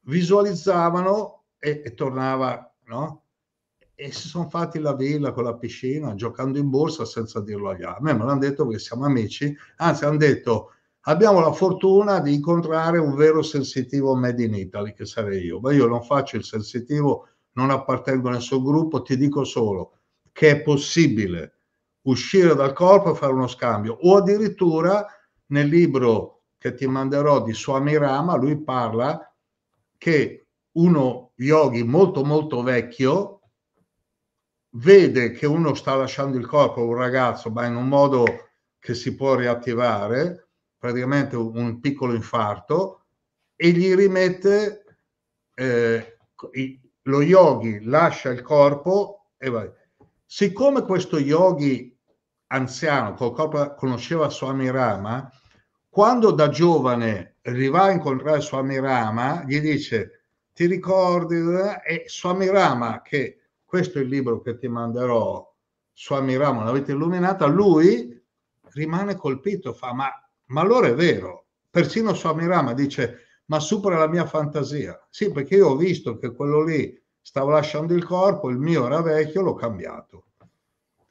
visualizzavano e, e tornava, no? E si sono fatti la villa con la piscina, giocando in borsa senza dirlo agli altri. A me me l'hanno detto perché siamo amici, anzi hanno detto abbiamo la fortuna di incontrare un vero sensitivo made in Italy, che sarei io. Ma io non faccio il sensitivo, non appartengo a nessun gruppo, ti dico solo che è possibile uscire dal corpo e fare uno scambio. O addirittura nel libro che ti manderò di Swami Rama, lui parla che uno yogi molto molto vecchio vede che uno sta lasciando il corpo, un ragazzo, ma in un modo che si può riattivare, praticamente un, piccolo infarto e gli rimette eh, lo yogi lascia il corpo e va. Siccome questo yogi anziano col corpo conosceva Swami Rama, quando da giovane arriva a incontrare Swami Rama, gli dice ti ricordi? Eh? E Swami Rama, che questo è il libro che ti manderò, Swami Rama, l'avete illuminata, lui rimane colpito, fa ma ma allora è vero, persino Swamirama dice ma supera la mia fantasia. Sì, perché io ho visto che quello lì stava lasciando il corpo, il mio era vecchio, l'ho cambiato.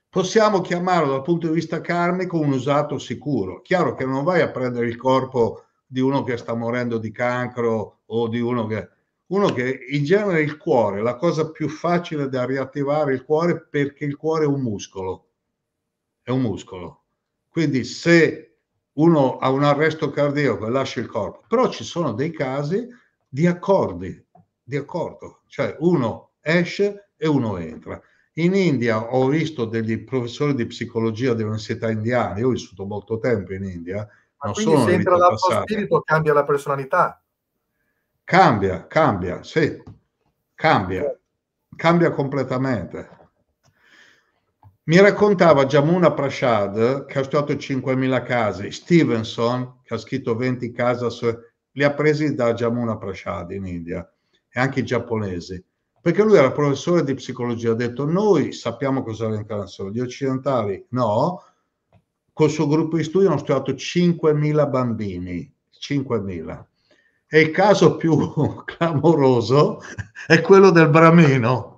Possiamo chiamarlo dal punto di vista karmico un usato sicuro. Chiaro che non vai a prendere il corpo di uno che sta morendo di cancro o di uno che... Uno che in genere il cuore, la cosa più facile da riattivare il cuore perché il cuore è un muscolo. È un muscolo. Quindi se uno ha un arresto cardiaco e lascia il corpo, però ci sono dei casi di accordi, di accordo, cioè uno esce e uno entra. In India ho visto degli professori di psicologia dell'università indiana, io ho vissuto molto tempo in India, non sono se entra l'altro spirito cambia la personalità. Cambia, cambia, sì, cambia, cambia completamente. Mi raccontava Jamuna Prashad, che ha studiato 5.000 casi, Stevenson, che ha scritto 20 case, li ha presi da Jamuna Prashad in India, e anche i giapponesi, perché lui era professore di psicologia, ha detto noi sappiamo cos'è l'incarnazione, gli occidentali no, col suo gruppo di studio hanno studiato 5.000 bambini, 5.000. E il caso più clamoroso è quello del bramino.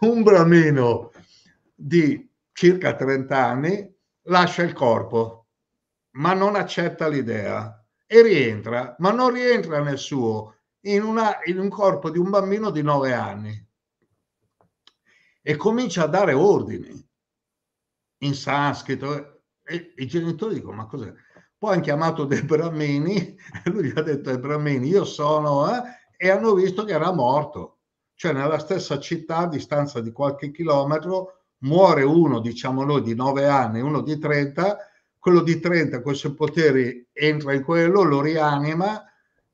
Un bramino di circa 30 anni lascia il corpo, ma non accetta l'idea e rientra, ma non rientra nel suo, in, una, in un corpo di un bambino di 9 anni e comincia a dare ordini in sanscrito e i genitori dicono ma cos'è? Poi hanno chiamato dei bramini e lui gli ha detto ai bramini io sono eh? e hanno visto che era morto, cioè nella stessa città a distanza di qualche chilometro muore uno, diciamo noi, di 9 anni, uno di 30, quello di 30 con i suoi poteri entra in quello, lo rianima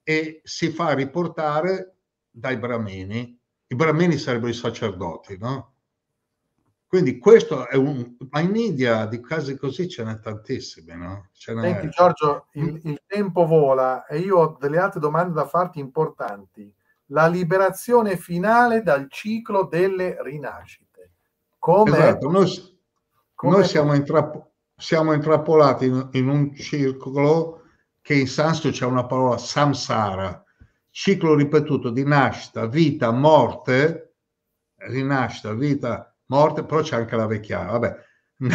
e si fa riportare dai bramini. I bramini sarebbero i sacerdoti, no? Quindi questo è un... Ma in India di casi così ce n'è tantissimi, no? Ce n'è... Senti Giorgio, il, mm. il tempo vola e io ho delle altre domande da farti importanti. La liberazione finale dal ciclo delle rinascite. Come? Esatto, noi, come... noi siamo, intrapp- siamo, intrappolati in, in un circolo che in sanscrito c'è una parola samsara, ciclo ripetuto di nascita, vita, morte, rinascita, vita, morte, però c'è anche la vecchiaia. Vabbè,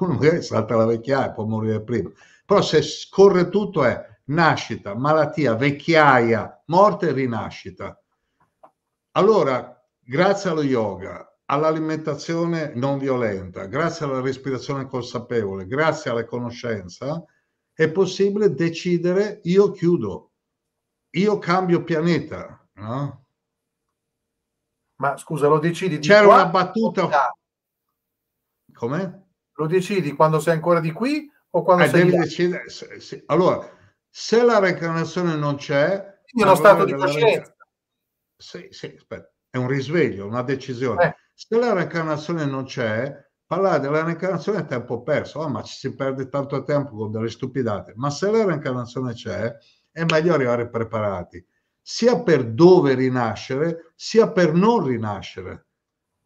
uno magari salta la vecchiaia e può morire prima. Però se scorre tutto è nascita, malattia, vecchiaia, morte rinascita. Allora, grazie allo yoga, all'alimentazione non violenta, grazie alla respirazione consapevole, grazie alla conoscenza, è possibile decidere io chiudo, io cambio pianeta. No? Ma scusa, lo decidi C'era qua, una battuta. Come? Lo decidi quando sei ancora di qui o quando eh, sei devi decidere. Se, se, allora, se la reincarnazione non c'è... Quindi è uno stato di coscienza. Sì, sì, aspetta. È un risveglio, una decisione. Eh se la reincarnazione non c'è, parlare della reincarnazione è tempo perso, oh, ma ci si perde tanto tempo con delle stupidate. Ma se la reincarnazione c'è, è meglio arrivare preparati, sia per dove rinascere, sia per non rinascere.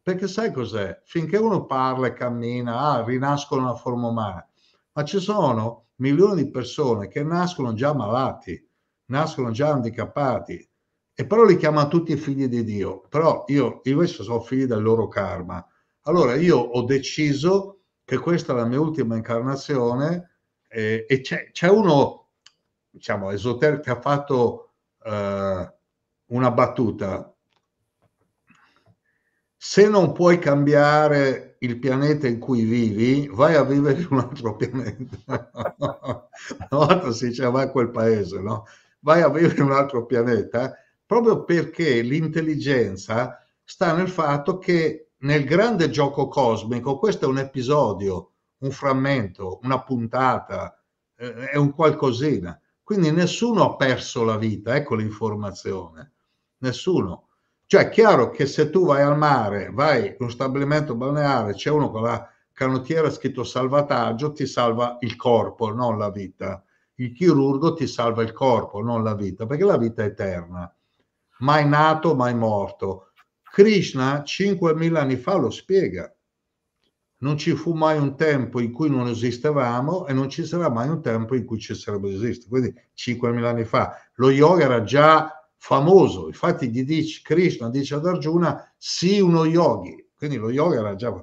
Perché sai cos'è? Finché uno parla e cammina, ah, rinascono una forma umana, ma ci sono milioni di persone che nascono già malati, nascono già handicappati, e però li chiama tutti figli di Dio. Però io, io adesso sono figli del loro karma. Allora io ho deciso che questa è la mia ultima incarnazione eh, e c'è, c'è, uno, diciamo, esoterico che ha fatto eh, una battuta. Se non puoi cambiare il pianeta in cui vivi, vai a vivere in un altro pianeta. una volta si diceva a quel paese, no? Vai a vivere in un altro pianeta proprio perché l'intelligenza sta nel fatto che nel grande gioco cosmico questo è un episodio, un frammento, una puntata, eh, è un qualcosina. Quindi nessuno ha perso la vita, ecco l'informazione, nessuno. Cioè è chiaro che se tu vai al mare, vai in un stabilimento balneare, c'è uno con la canottiera scritto salvataggio, ti salva il corpo, non la vita. Il chirurgo ti salva il corpo, non la vita, perché la vita è eterna mai nato, mai morto. Krishna 5.000 anni fa lo spiega. Non ci fu mai un tempo in cui non esistevamo e non ci sarà mai un tempo in cui ci sarebbe esiste. Quindi 5.000 anni fa lo yoga era già famoso. Infatti gli dice, Krishna dice ad Arjuna, sì, uno yogi. Quindi lo yoga era già...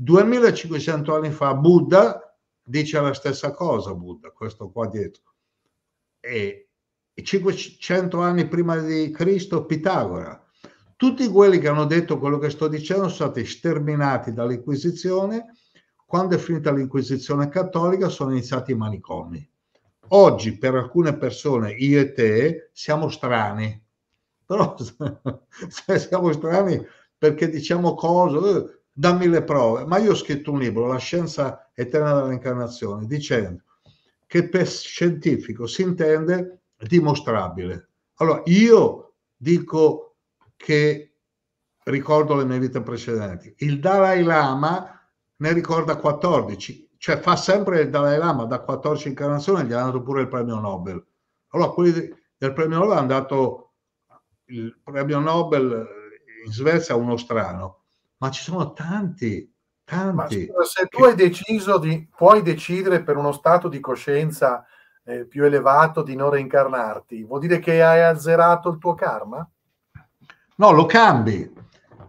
2500 anni fa Buddha dice la stessa cosa, Buddha, questo qua dietro. E 500 anni prima di Cristo Pitagora. Tutti quelli che hanno detto quello che sto dicendo sono stati sterminati dall'Inquisizione. Quando è finita l'Inquisizione cattolica sono iniziati i manicomi. Oggi per alcune persone, io e te, siamo strani. Però siamo strani perché diciamo cose, eh, dammi le prove. Ma io ho scritto un libro, La scienza eterna dell'incarnazione, dicendo che per scientifico si intende dimostrabile. Allora, io dico che ricordo le mie vite precedenti. Il Dalai Lama ne ricorda 14, cioè fa sempre il Dalai Lama da 14 incarnazioni, gli hanno dato pure il premio Nobel. Allora, quelli del premio Nobel hanno dato il premio Nobel in Svezia a uno strano, ma ci sono tanti, tanti. Ma se tu che... hai deciso di, puoi decidere per uno stato di coscienza eh, più elevato di non reincarnarti, vuol dire che hai azzerato il tuo karma? No, lo cambi.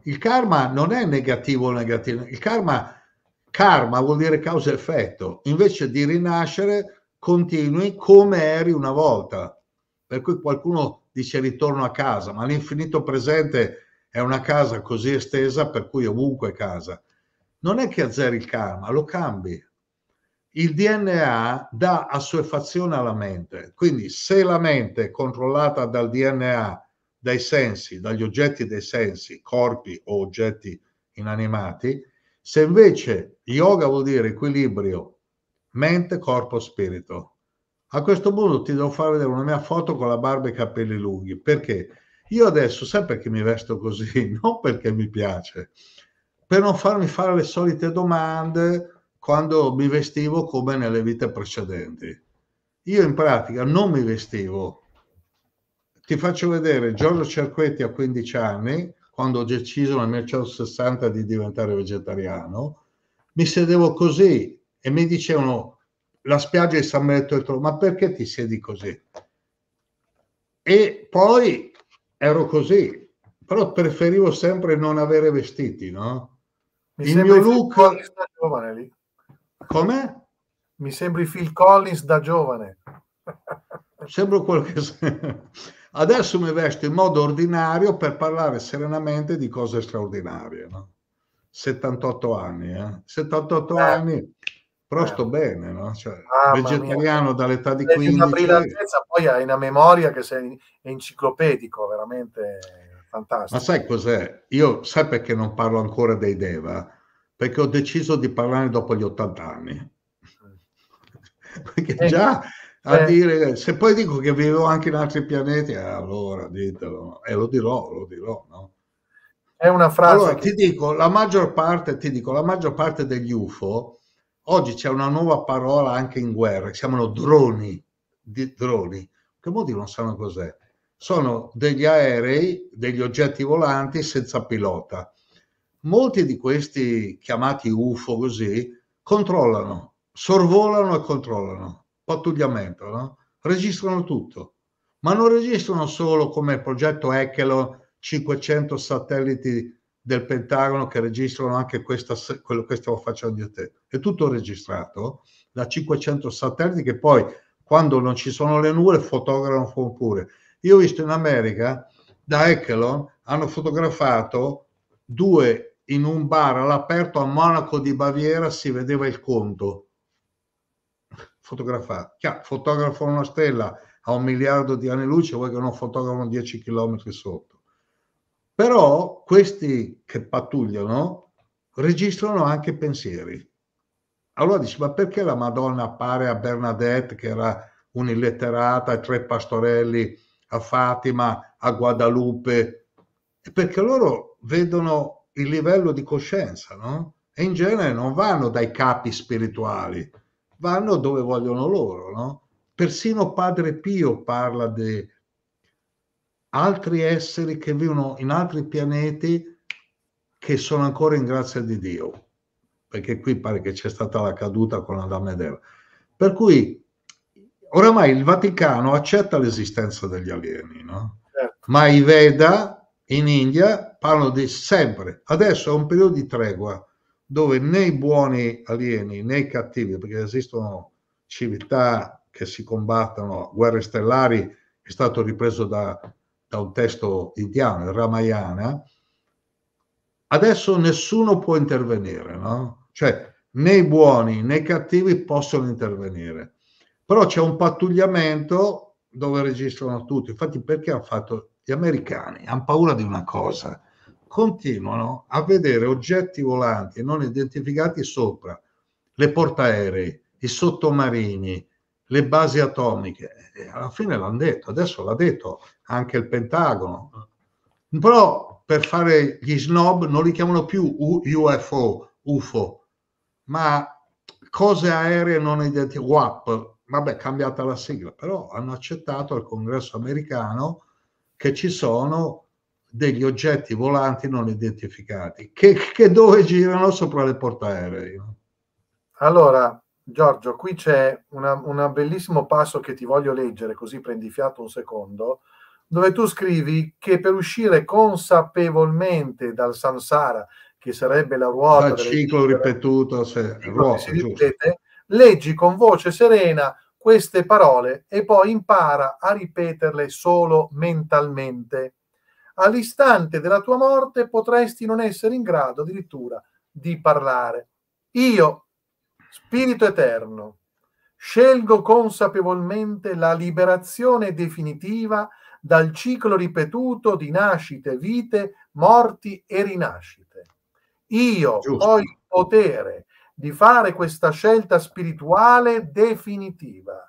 Il karma non è negativo o negativo. Il karma, karma vuol dire causa-effetto. e Invece di rinascere, continui come eri una volta. Per cui qualcuno dice ritorno a casa, ma l'infinito presente è una casa così estesa per cui ovunque è casa. Non è che azzeri il karma, lo cambi il DNA dà assuefazione alla mente, quindi se la mente è controllata dal DNA, dai sensi, dagli oggetti dei sensi, corpi o oggetti inanimati, se invece yoga vuol dire equilibrio mente, corpo, spirito, a questo punto ti devo far vedere una mia foto con la barba e i capelli lunghi, perché io adesso, sai perché mi vesto così? Non perché mi piace, per non farmi fare le solite domande, quando mi vestivo come nelle vite precedenti. Io in pratica non mi vestivo. Ti faccio vedere Giorgio Cerquetti a 15 anni, quando ho deciso nel 1960 di diventare vegetariano, mi sedevo così e mi dicevano la spiaggia di San Benedetto del Toro, ma perché ti siedi così? E poi ero così, però preferivo sempre non avere vestiti, no? Mi il mio look giovane lì. Come? Mi sembri Phil Collins da giovane. Sembro quello che... Adesso mi vesto in modo ordinario per parlare serenamente di cose straordinarie. No? 78 anni, eh? 78 eh. anni, però eh. sto bene, no? Cioè, ah, vegetariano dall'età di 15. Una brillantezza, poi hai una memoria che sei enciclopedico, veramente fantastico. Ma sai cos'è? Io sai perché non parlo ancora dei Deva? perché ho deciso di parlare dopo gli 80 anni. perché eh, già a eh. dire, se poi dico che vivevo anche in altri pianeti, allora ditelo, e lo dirò, lo dirò, no? È una frase. Allora, che... ti dico, la maggior parte, ti dico, la maggior parte degli UFO, oggi c'è una nuova parola anche in guerra, si chiamano droni, di, droni, che molti non sanno cos'è. Sono degli aerei, degli oggetti volanti senza pilota molti di questi chiamati UFO così controllano, sorvolano e controllano, pattugliamento, no? registrano tutto, ma non registrano solo come progetto Echelon 500 satelliti del Pentagono che registrano anche questa, quello che stiamo facendo io te. È tutto registrato da 500 satelliti che poi quando non ci sono le nuvole fotografano pure. Io ho visto in America da Echelon hanno fotografato due in un bar all'aperto a Monaco di Baviera si vedeva il conto. Fotografato. Chiaro, fotografo una stella a un miliardo di anni luce, vuoi che non fotografano 10 km sotto. Però questi che pattugliano registrano anche pensieri. Allora dici, ma perché la Madonna appare a Bernadette, che era un'illetterata, ai tre pastorelli, a Fatima, a Guadalupe? Perché loro vedono il livello di coscienza, no? E in genere non vanno dai capi spirituali, vanno dove vogliono loro, no? Persino Padre Pio parla di altri esseri che vivono in altri pianeti che sono ancora in grazia di Dio, perché qui pare che c'è stata la caduta con la Dame Eva. Per cui oramai il Vaticano accetta l'esistenza degli alieni, no? Certo. ma i Veda in India parlano di sempre. Adesso è un periodo di tregua dove né i buoni alieni né i cattivi, perché esistono civiltà che si combattono, guerre stellari, è stato ripreso da, da un testo indiano, il Ramayana, adesso nessuno può intervenire, no? Cioè né i buoni né i cattivi possono intervenire. Però c'è un pattugliamento dove registrano tutti. Infatti perché hanno fatto gli americani? Hanno paura di una cosa, continuano a vedere oggetti volanti non identificati sopra le portaerei, i sottomarini, le basi atomiche. E alla fine l'hanno detto, adesso l'ha detto anche il Pentagono. Però per fare gli snob non li chiamano più UFO, UFO, ma cose aeree non identificate, WAP, vabbè, cambiata la sigla, però hanno accettato al congresso americano che ci sono degli oggetti volanti non identificati che, che dove girano sopra le portaerei. Allora, Giorgio, qui c'è un bellissimo passo che ti voglio leggere, così prendi fiato un secondo, dove tu scrivi che per uscire consapevolmente dal samsara, che sarebbe la ruota... Dal ciclo vita, ripetuto, se, ruota, ripete, leggi con voce serena queste parole e poi impara a ripeterle solo mentalmente all'istante della tua morte potresti non essere in grado addirittura di parlare. Io, Spirito Eterno, scelgo consapevolmente la liberazione definitiva dal ciclo ripetuto di nascite, vite, morti e rinascite. Io Giusto. ho il potere di fare questa scelta spirituale definitiva.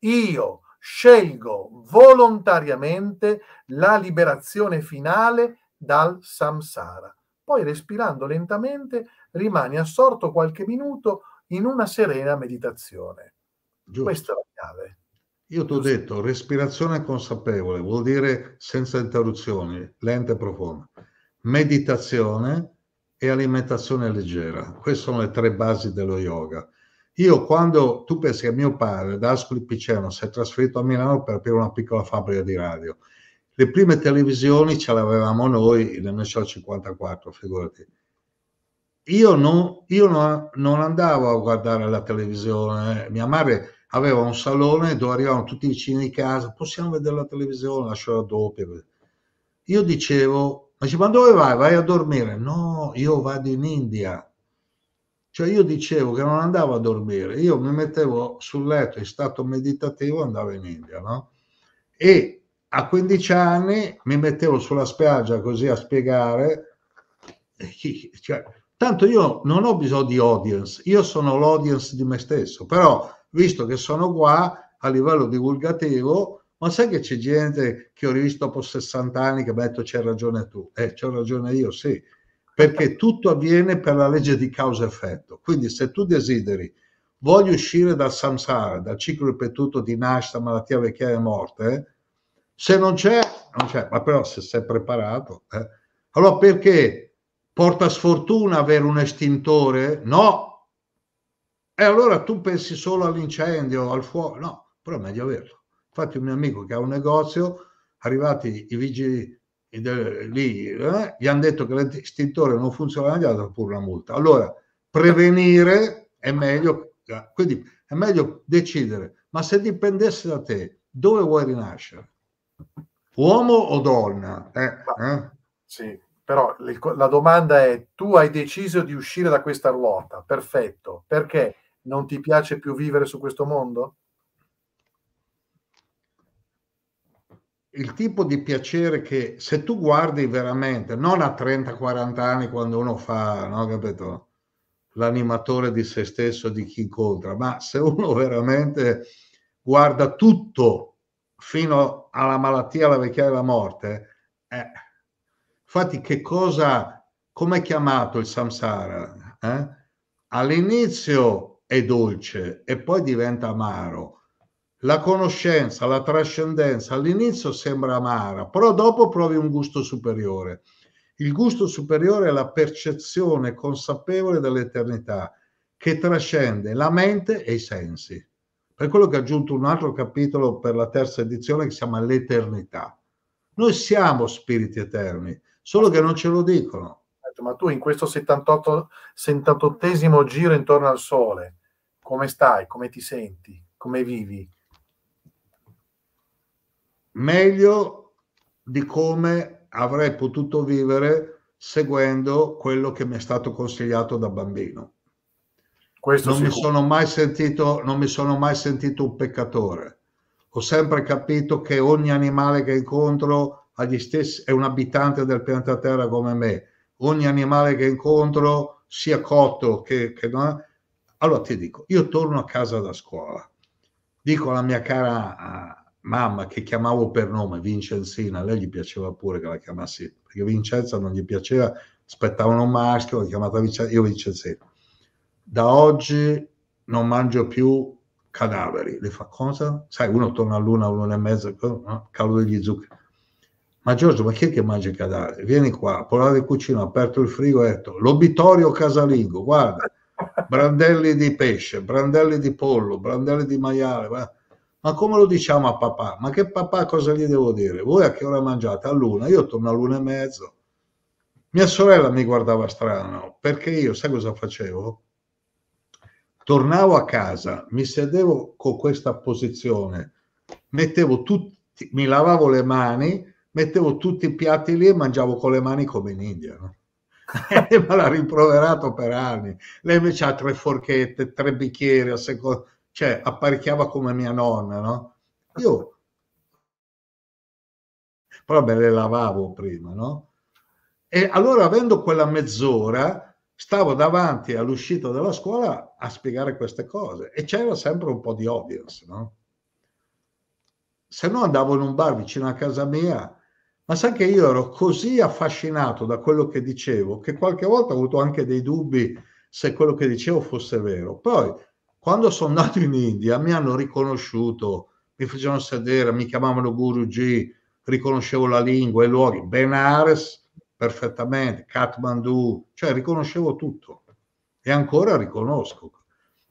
Io scelgo volontariamente la liberazione finale dal samsara. Poi respirando lentamente rimani assorto qualche minuto in una serena meditazione. Giusto. Questa è la chiave. Io ti ho detto, respirazione consapevole vuol dire senza interruzioni, lente e profonda. Meditazione e alimentazione leggera. Queste sono le tre basi dello yoga. Io quando tu pensi che mio padre, da Ascoli Piceno, si è trasferito a Milano per aprire una piccola fabbrica di radio, le prime televisioni ce le avevamo noi nel 1954, figurati. Io, non, io non, non, andavo a guardare la televisione, mia madre aveva un salone dove arrivavano tutti i vicini di casa, possiamo vedere la televisione, lascio la doppia. Io dicevo, ma dove vai? Vai a dormire? No, io vado in India cioè io dicevo che non andavo a dormire, io mi mettevo sul letto in stato meditativo andavo in India, no? E a 15 anni mi mettevo sulla spiaggia così a spiegare, cioè, tanto io non ho bisogno di audience, io sono l'audience di me stesso, però visto che sono qua a livello divulgativo, ma sai che c'è gente che ho rivisto dopo 60 anni che ha detto c'è ragione tu, eh c'ho ragione io, sì, perché tutto avviene per la legge di causa-effetto. Quindi se tu desideri, voglio uscire dal samsara, dal ciclo ripetuto di nascita, malattia, vecchiaia e morte, eh, se non c'è, non c'è, ma però se sei preparato, eh. allora perché porta sfortuna avere un estintore? No! E allora tu pensi solo all'incendio, al fuoco, no, però è meglio averlo. Infatti un mio amico che ha un negozio, arrivati i vigili lì eh, gli hanno detto che l'estintore non funziona, gli hanno dato pure una multa. Allora, prevenire è meglio, quindi è meglio decidere, ma se dipendesse da te, dove vuoi rinascere? Uomo o donna? Eh, eh? Sì, però la domanda è, tu hai deciso di uscire da questa ruota, perfetto, perché non ti piace più vivere su questo mondo? il tipo di piacere che se tu guardi veramente, non a 30-40 anni quando uno fa, no, capito? L'animatore di se stesso, di chi incontra, ma se uno veramente guarda tutto fino alla malattia, alla vecchiaia e alla morte, eh, infatti che cosa, come è chiamato il samsara? Eh? All'inizio è dolce e poi diventa amaro la conoscenza, la trascendenza all'inizio sembra amara, però dopo provi un gusto superiore. Il gusto superiore è la percezione consapevole dell'eternità che trascende la mente e i sensi. Per quello che ho aggiunto un altro capitolo per la terza edizione che si chiama L'eternità. Noi siamo spiriti eterni, solo che non ce lo dicono. Certo, ma tu in questo 78, 78 giro intorno al sole, come stai? Come ti senti? Come vivi? meglio di come avrei potuto vivere seguendo quello che mi è stato consigliato da bambino. Questo non, mi sono mai sentito, non mi sono mai sentito un peccatore. Ho sempre capito che ogni animale che incontro stessi, è un abitante del pianeta Terra come me. Ogni animale che incontro, sia cotto che, che non... Allora ti dico, io torno a casa da scuola, dico alla mia cara ah, mamma che chiamavo per nome Vincenzina, a lei gli piaceva pure che la chiamassi, perché Vincenza non gli piaceva, aspettavano un maschio, l'ho chiamata Vincenzina, io Vincenzina. Da oggi non mangio più cadaveri, le fa cosa? Sai, uno torna a all'una, all'una e mezza, no? calo degli zuccheri. Ma Giorgio, ma chi è che mangia i cadaveri? Vieni qua, polare cucina, ho aperto il frigo e ho detto, l'obitorio casalingo, guarda, brandelli di pesce, brandelli di pollo, brandelli di maiale, guarda ma come lo diciamo a papà? Ma che papà cosa gli devo dire? Voi a che ora mangiate? A luna? io torno a luna e mezzo. Mia sorella mi guardava strano perché io, sai cosa facevo? Tornavo a casa, mi sedevo con questa posizione, mettevo tutti, mi lavavo le mani, mettevo tutti i piatti lì e mangiavo con le mani come in India. No? e me l'ha rimproverato per anni. Lei invece ha tre forchette, tre bicchieri a seconda cioè apparecchiava come mia nonna, no? Io però me le lavavo prima, no? E allora avendo quella mezz'ora stavo davanti all'uscita della scuola a spiegare queste cose e c'era sempre un po' di audience, no? Se no andavo in un bar vicino a casa mia, ma sai che io ero così affascinato da quello che dicevo che qualche volta ho avuto anche dei dubbi se quello che dicevo fosse vero. Poi quando sono andato in India mi hanno riconosciuto, mi facevano sedere, mi chiamavano Guruji, riconoscevo la lingua, i luoghi, Benares perfettamente, Kathmandu, cioè riconoscevo tutto e ancora riconosco.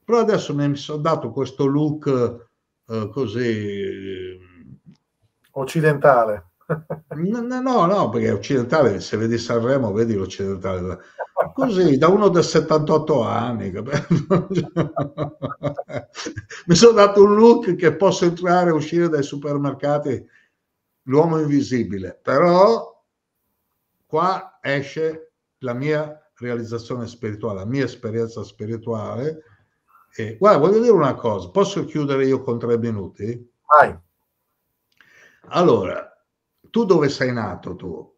Però adesso mi sono dato questo look eh, così ehm, occidentale. No, no, no, perché occidentale, se vedi Sanremo, vedi l'occidentale. Così, da uno da 78 anni. Mi sono dato un look che posso entrare e uscire dai supermercati, l'uomo invisibile, però qua esce la mia realizzazione spirituale, la mia esperienza spirituale. E, guarda, voglio dire una cosa, posso chiudere io con tre minuti? Vai. Allora, tu dove sei nato tu?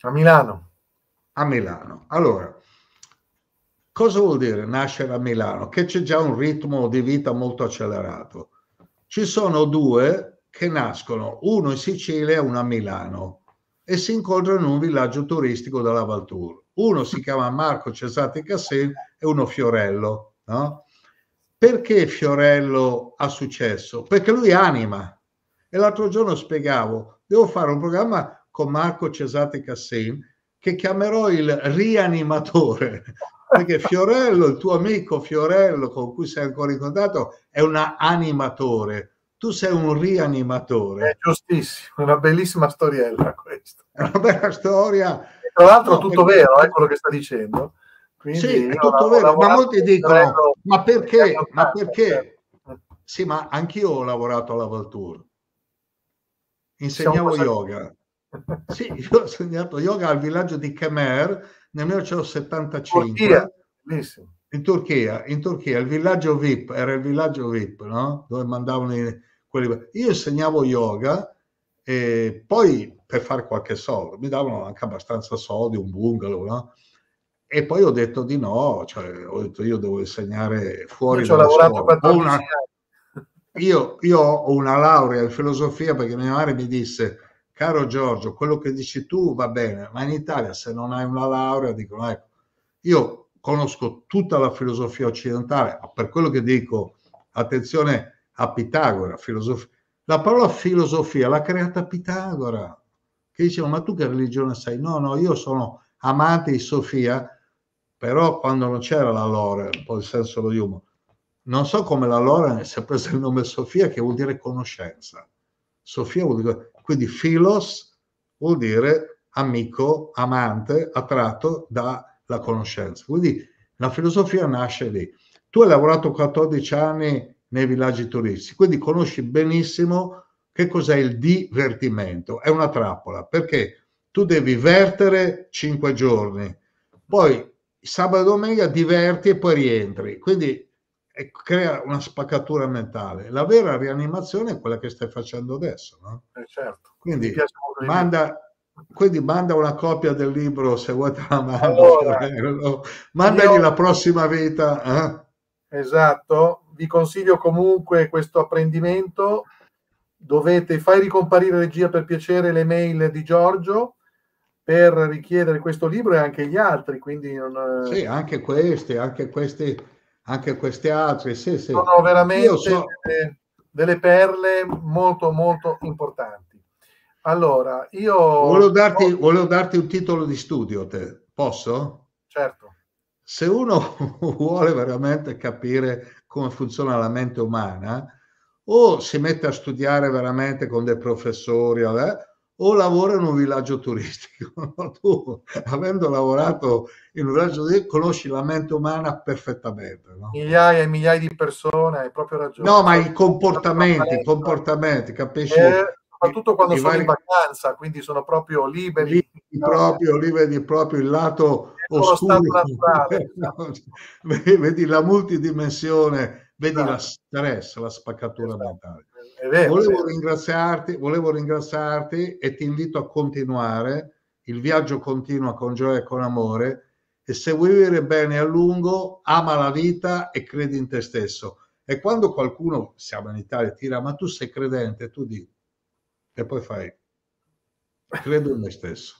A Milano. A Milano. Allora, cosa vuol dire nascere a Milano? Che c'è già un ritmo di vita molto accelerato. Ci sono due che nascono, uno in Sicilia e uno a Milano, e si incontrano in un villaggio turistico della Valtour. Uno si chiama Marco Cesati Cassin e uno Fiorello. No? Perché Fiorello ha successo? Perché lui anima e l'altro giorno spiegavo, devo fare un programma con Marco Cesate Cassin che chiamerò il rianimatore, perché Fiorello, il tuo amico Fiorello con cui sei ancora in contatto, è un animatore. Tu sei un rianimatore. È giustissimo, una bellissima storiella questa. È una bella storia. E tra l'altro no, tutto perché... vero, è eh, quello che sta dicendo. Quindi sì, è tutto vero, ma molti dicono, ma perché? Ma perché? Sì, ma anch'io ho lavorato alla Valtura insegnavo yoga. sì, io ho insegnato yoga al villaggio di Khmer nel 1975. Turchia. In Turchia, in Turchia, il villaggio VIP, era il villaggio VIP, no? Dove mandavano i, quelli... Io insegnavo yoga e poi per fare qualche soldo, mi davano anche abbastanza soldi, un bungalow, no? E poi ho detto di no, cioè ho detto io devo insegnare fuori. Io ci ho lavorato scuola. 14 una... anni io, io ho una laurea in filosofia perché mia madre mi disse, caro Giorgio, quello che dici tu va bene, ma in Italia se non hai una laurea, dicono, ecco, io conosco tutta la filosofia occidentale, ma per quello che dico, attenzione a Pitagora, filosofia. La parola filosofia l'ha creata Pitagora, che diceva, ma tu che religione sei? No, no, io sono amante di Sofia, però quando non c'era la lore, un po' il senso lo humor, non so come la Loren eh. si è presa il nome Sofia, che vuol dire conoscenza. Sofia vuol dire, quindi filos vuol dire amico, amante, attratto dalla conoscenza. Quindi la filosofia nasce lì. Tu hai lavorato 14 anni nei villaggi turistici, quindi conosci benissimo che cos'è il divertimento. È una trappola, perché tu devi vertere 5 giorni, poi sabato e domenica diverti e poi rientri. Quindi e crea una spaccatura mentale. La vera rianimazione è quella che stai facendo adesso. No? Eh certo. quindi, manda, quindi, manda, una copia del libro se vuoi te la mando, allora, mandagli io... la prossima vita. Eh? Esatto, vi consiglio comunque questo apprendimento. Dovete, fai ricomparire regia per piacere le mail di Giorgio per richiedere questo libro e anche gli altri. Quindi non... Eh, sì, anche questi, anche questi anche queste altre. Sì, sì. Sono veramente so... delle, delle, perle molto, molto importanti. Allora, io... Volevo darti, volevo darti un titolo di studio, te. posso? Certo. Se uno vuole veramente capire come funziona la mente umana, o si mette a studiare veramente con dei professori, eh, o lavora in un villaggio turistico. tu, avendo lavorato in un villaggio turistico, conosci la mente umana perfettamente. No? Migliaia e migliaia di persone, hai proprio ragione. No, ma i comportamenti, i comportamenti, capisci? Eh, soprattutto quando sono vari... in vacanza, quindi sono proprio liberi. Liberi proprio, liberi proprio il lato oscuro. Cioè, vedi la multidimensione, vedi esatto. la stress, la spaccatura esatto. mentale vero, volevo, ringraziarti, volevo ringraziarti e ti invito a continuare. Il viaggio continua con gioia e con amore. E se vuoi vivere bene a lungo, ama la vita e credi in te stesso. E quando qualcuno, siamo in Italia, tira, ma tu sei credente, tu di... E poi fai, credo in me stesso.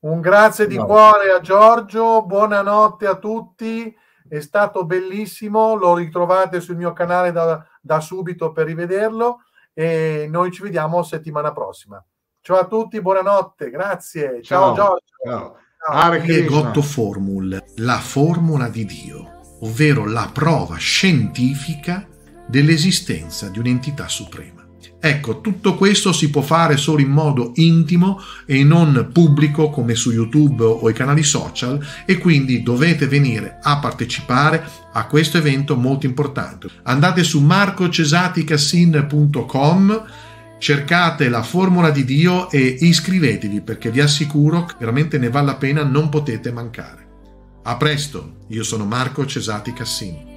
Un grazie di no. cuore a Giorgio, buonanotte a tutti, è stato bellissimo, lo ritrovate sul mio canale da, da subito per rivederlo e noi ci vediamo settimana prossima. Ciao a tutti, buonanotte, grazie. Ciao, ciao Giorgio. Ciao. Hare Gotto Formul, la formula di Dio, ovvero la prova scientifica dell'esistenza di un'entità suprema. Ecco, tutto questo si può fare solo in modo intimo e non pubblico come su YouTube o i canali social e quindi dovete venire a partecipare a questo evento molto importante. Andate su marcocesaticassin.com cercate la formula di Dio e iscrivetevi perché vi assicuro che veramente ne vale la pena, non potete mancare. A presto, io sono Marco Cesati Cassini.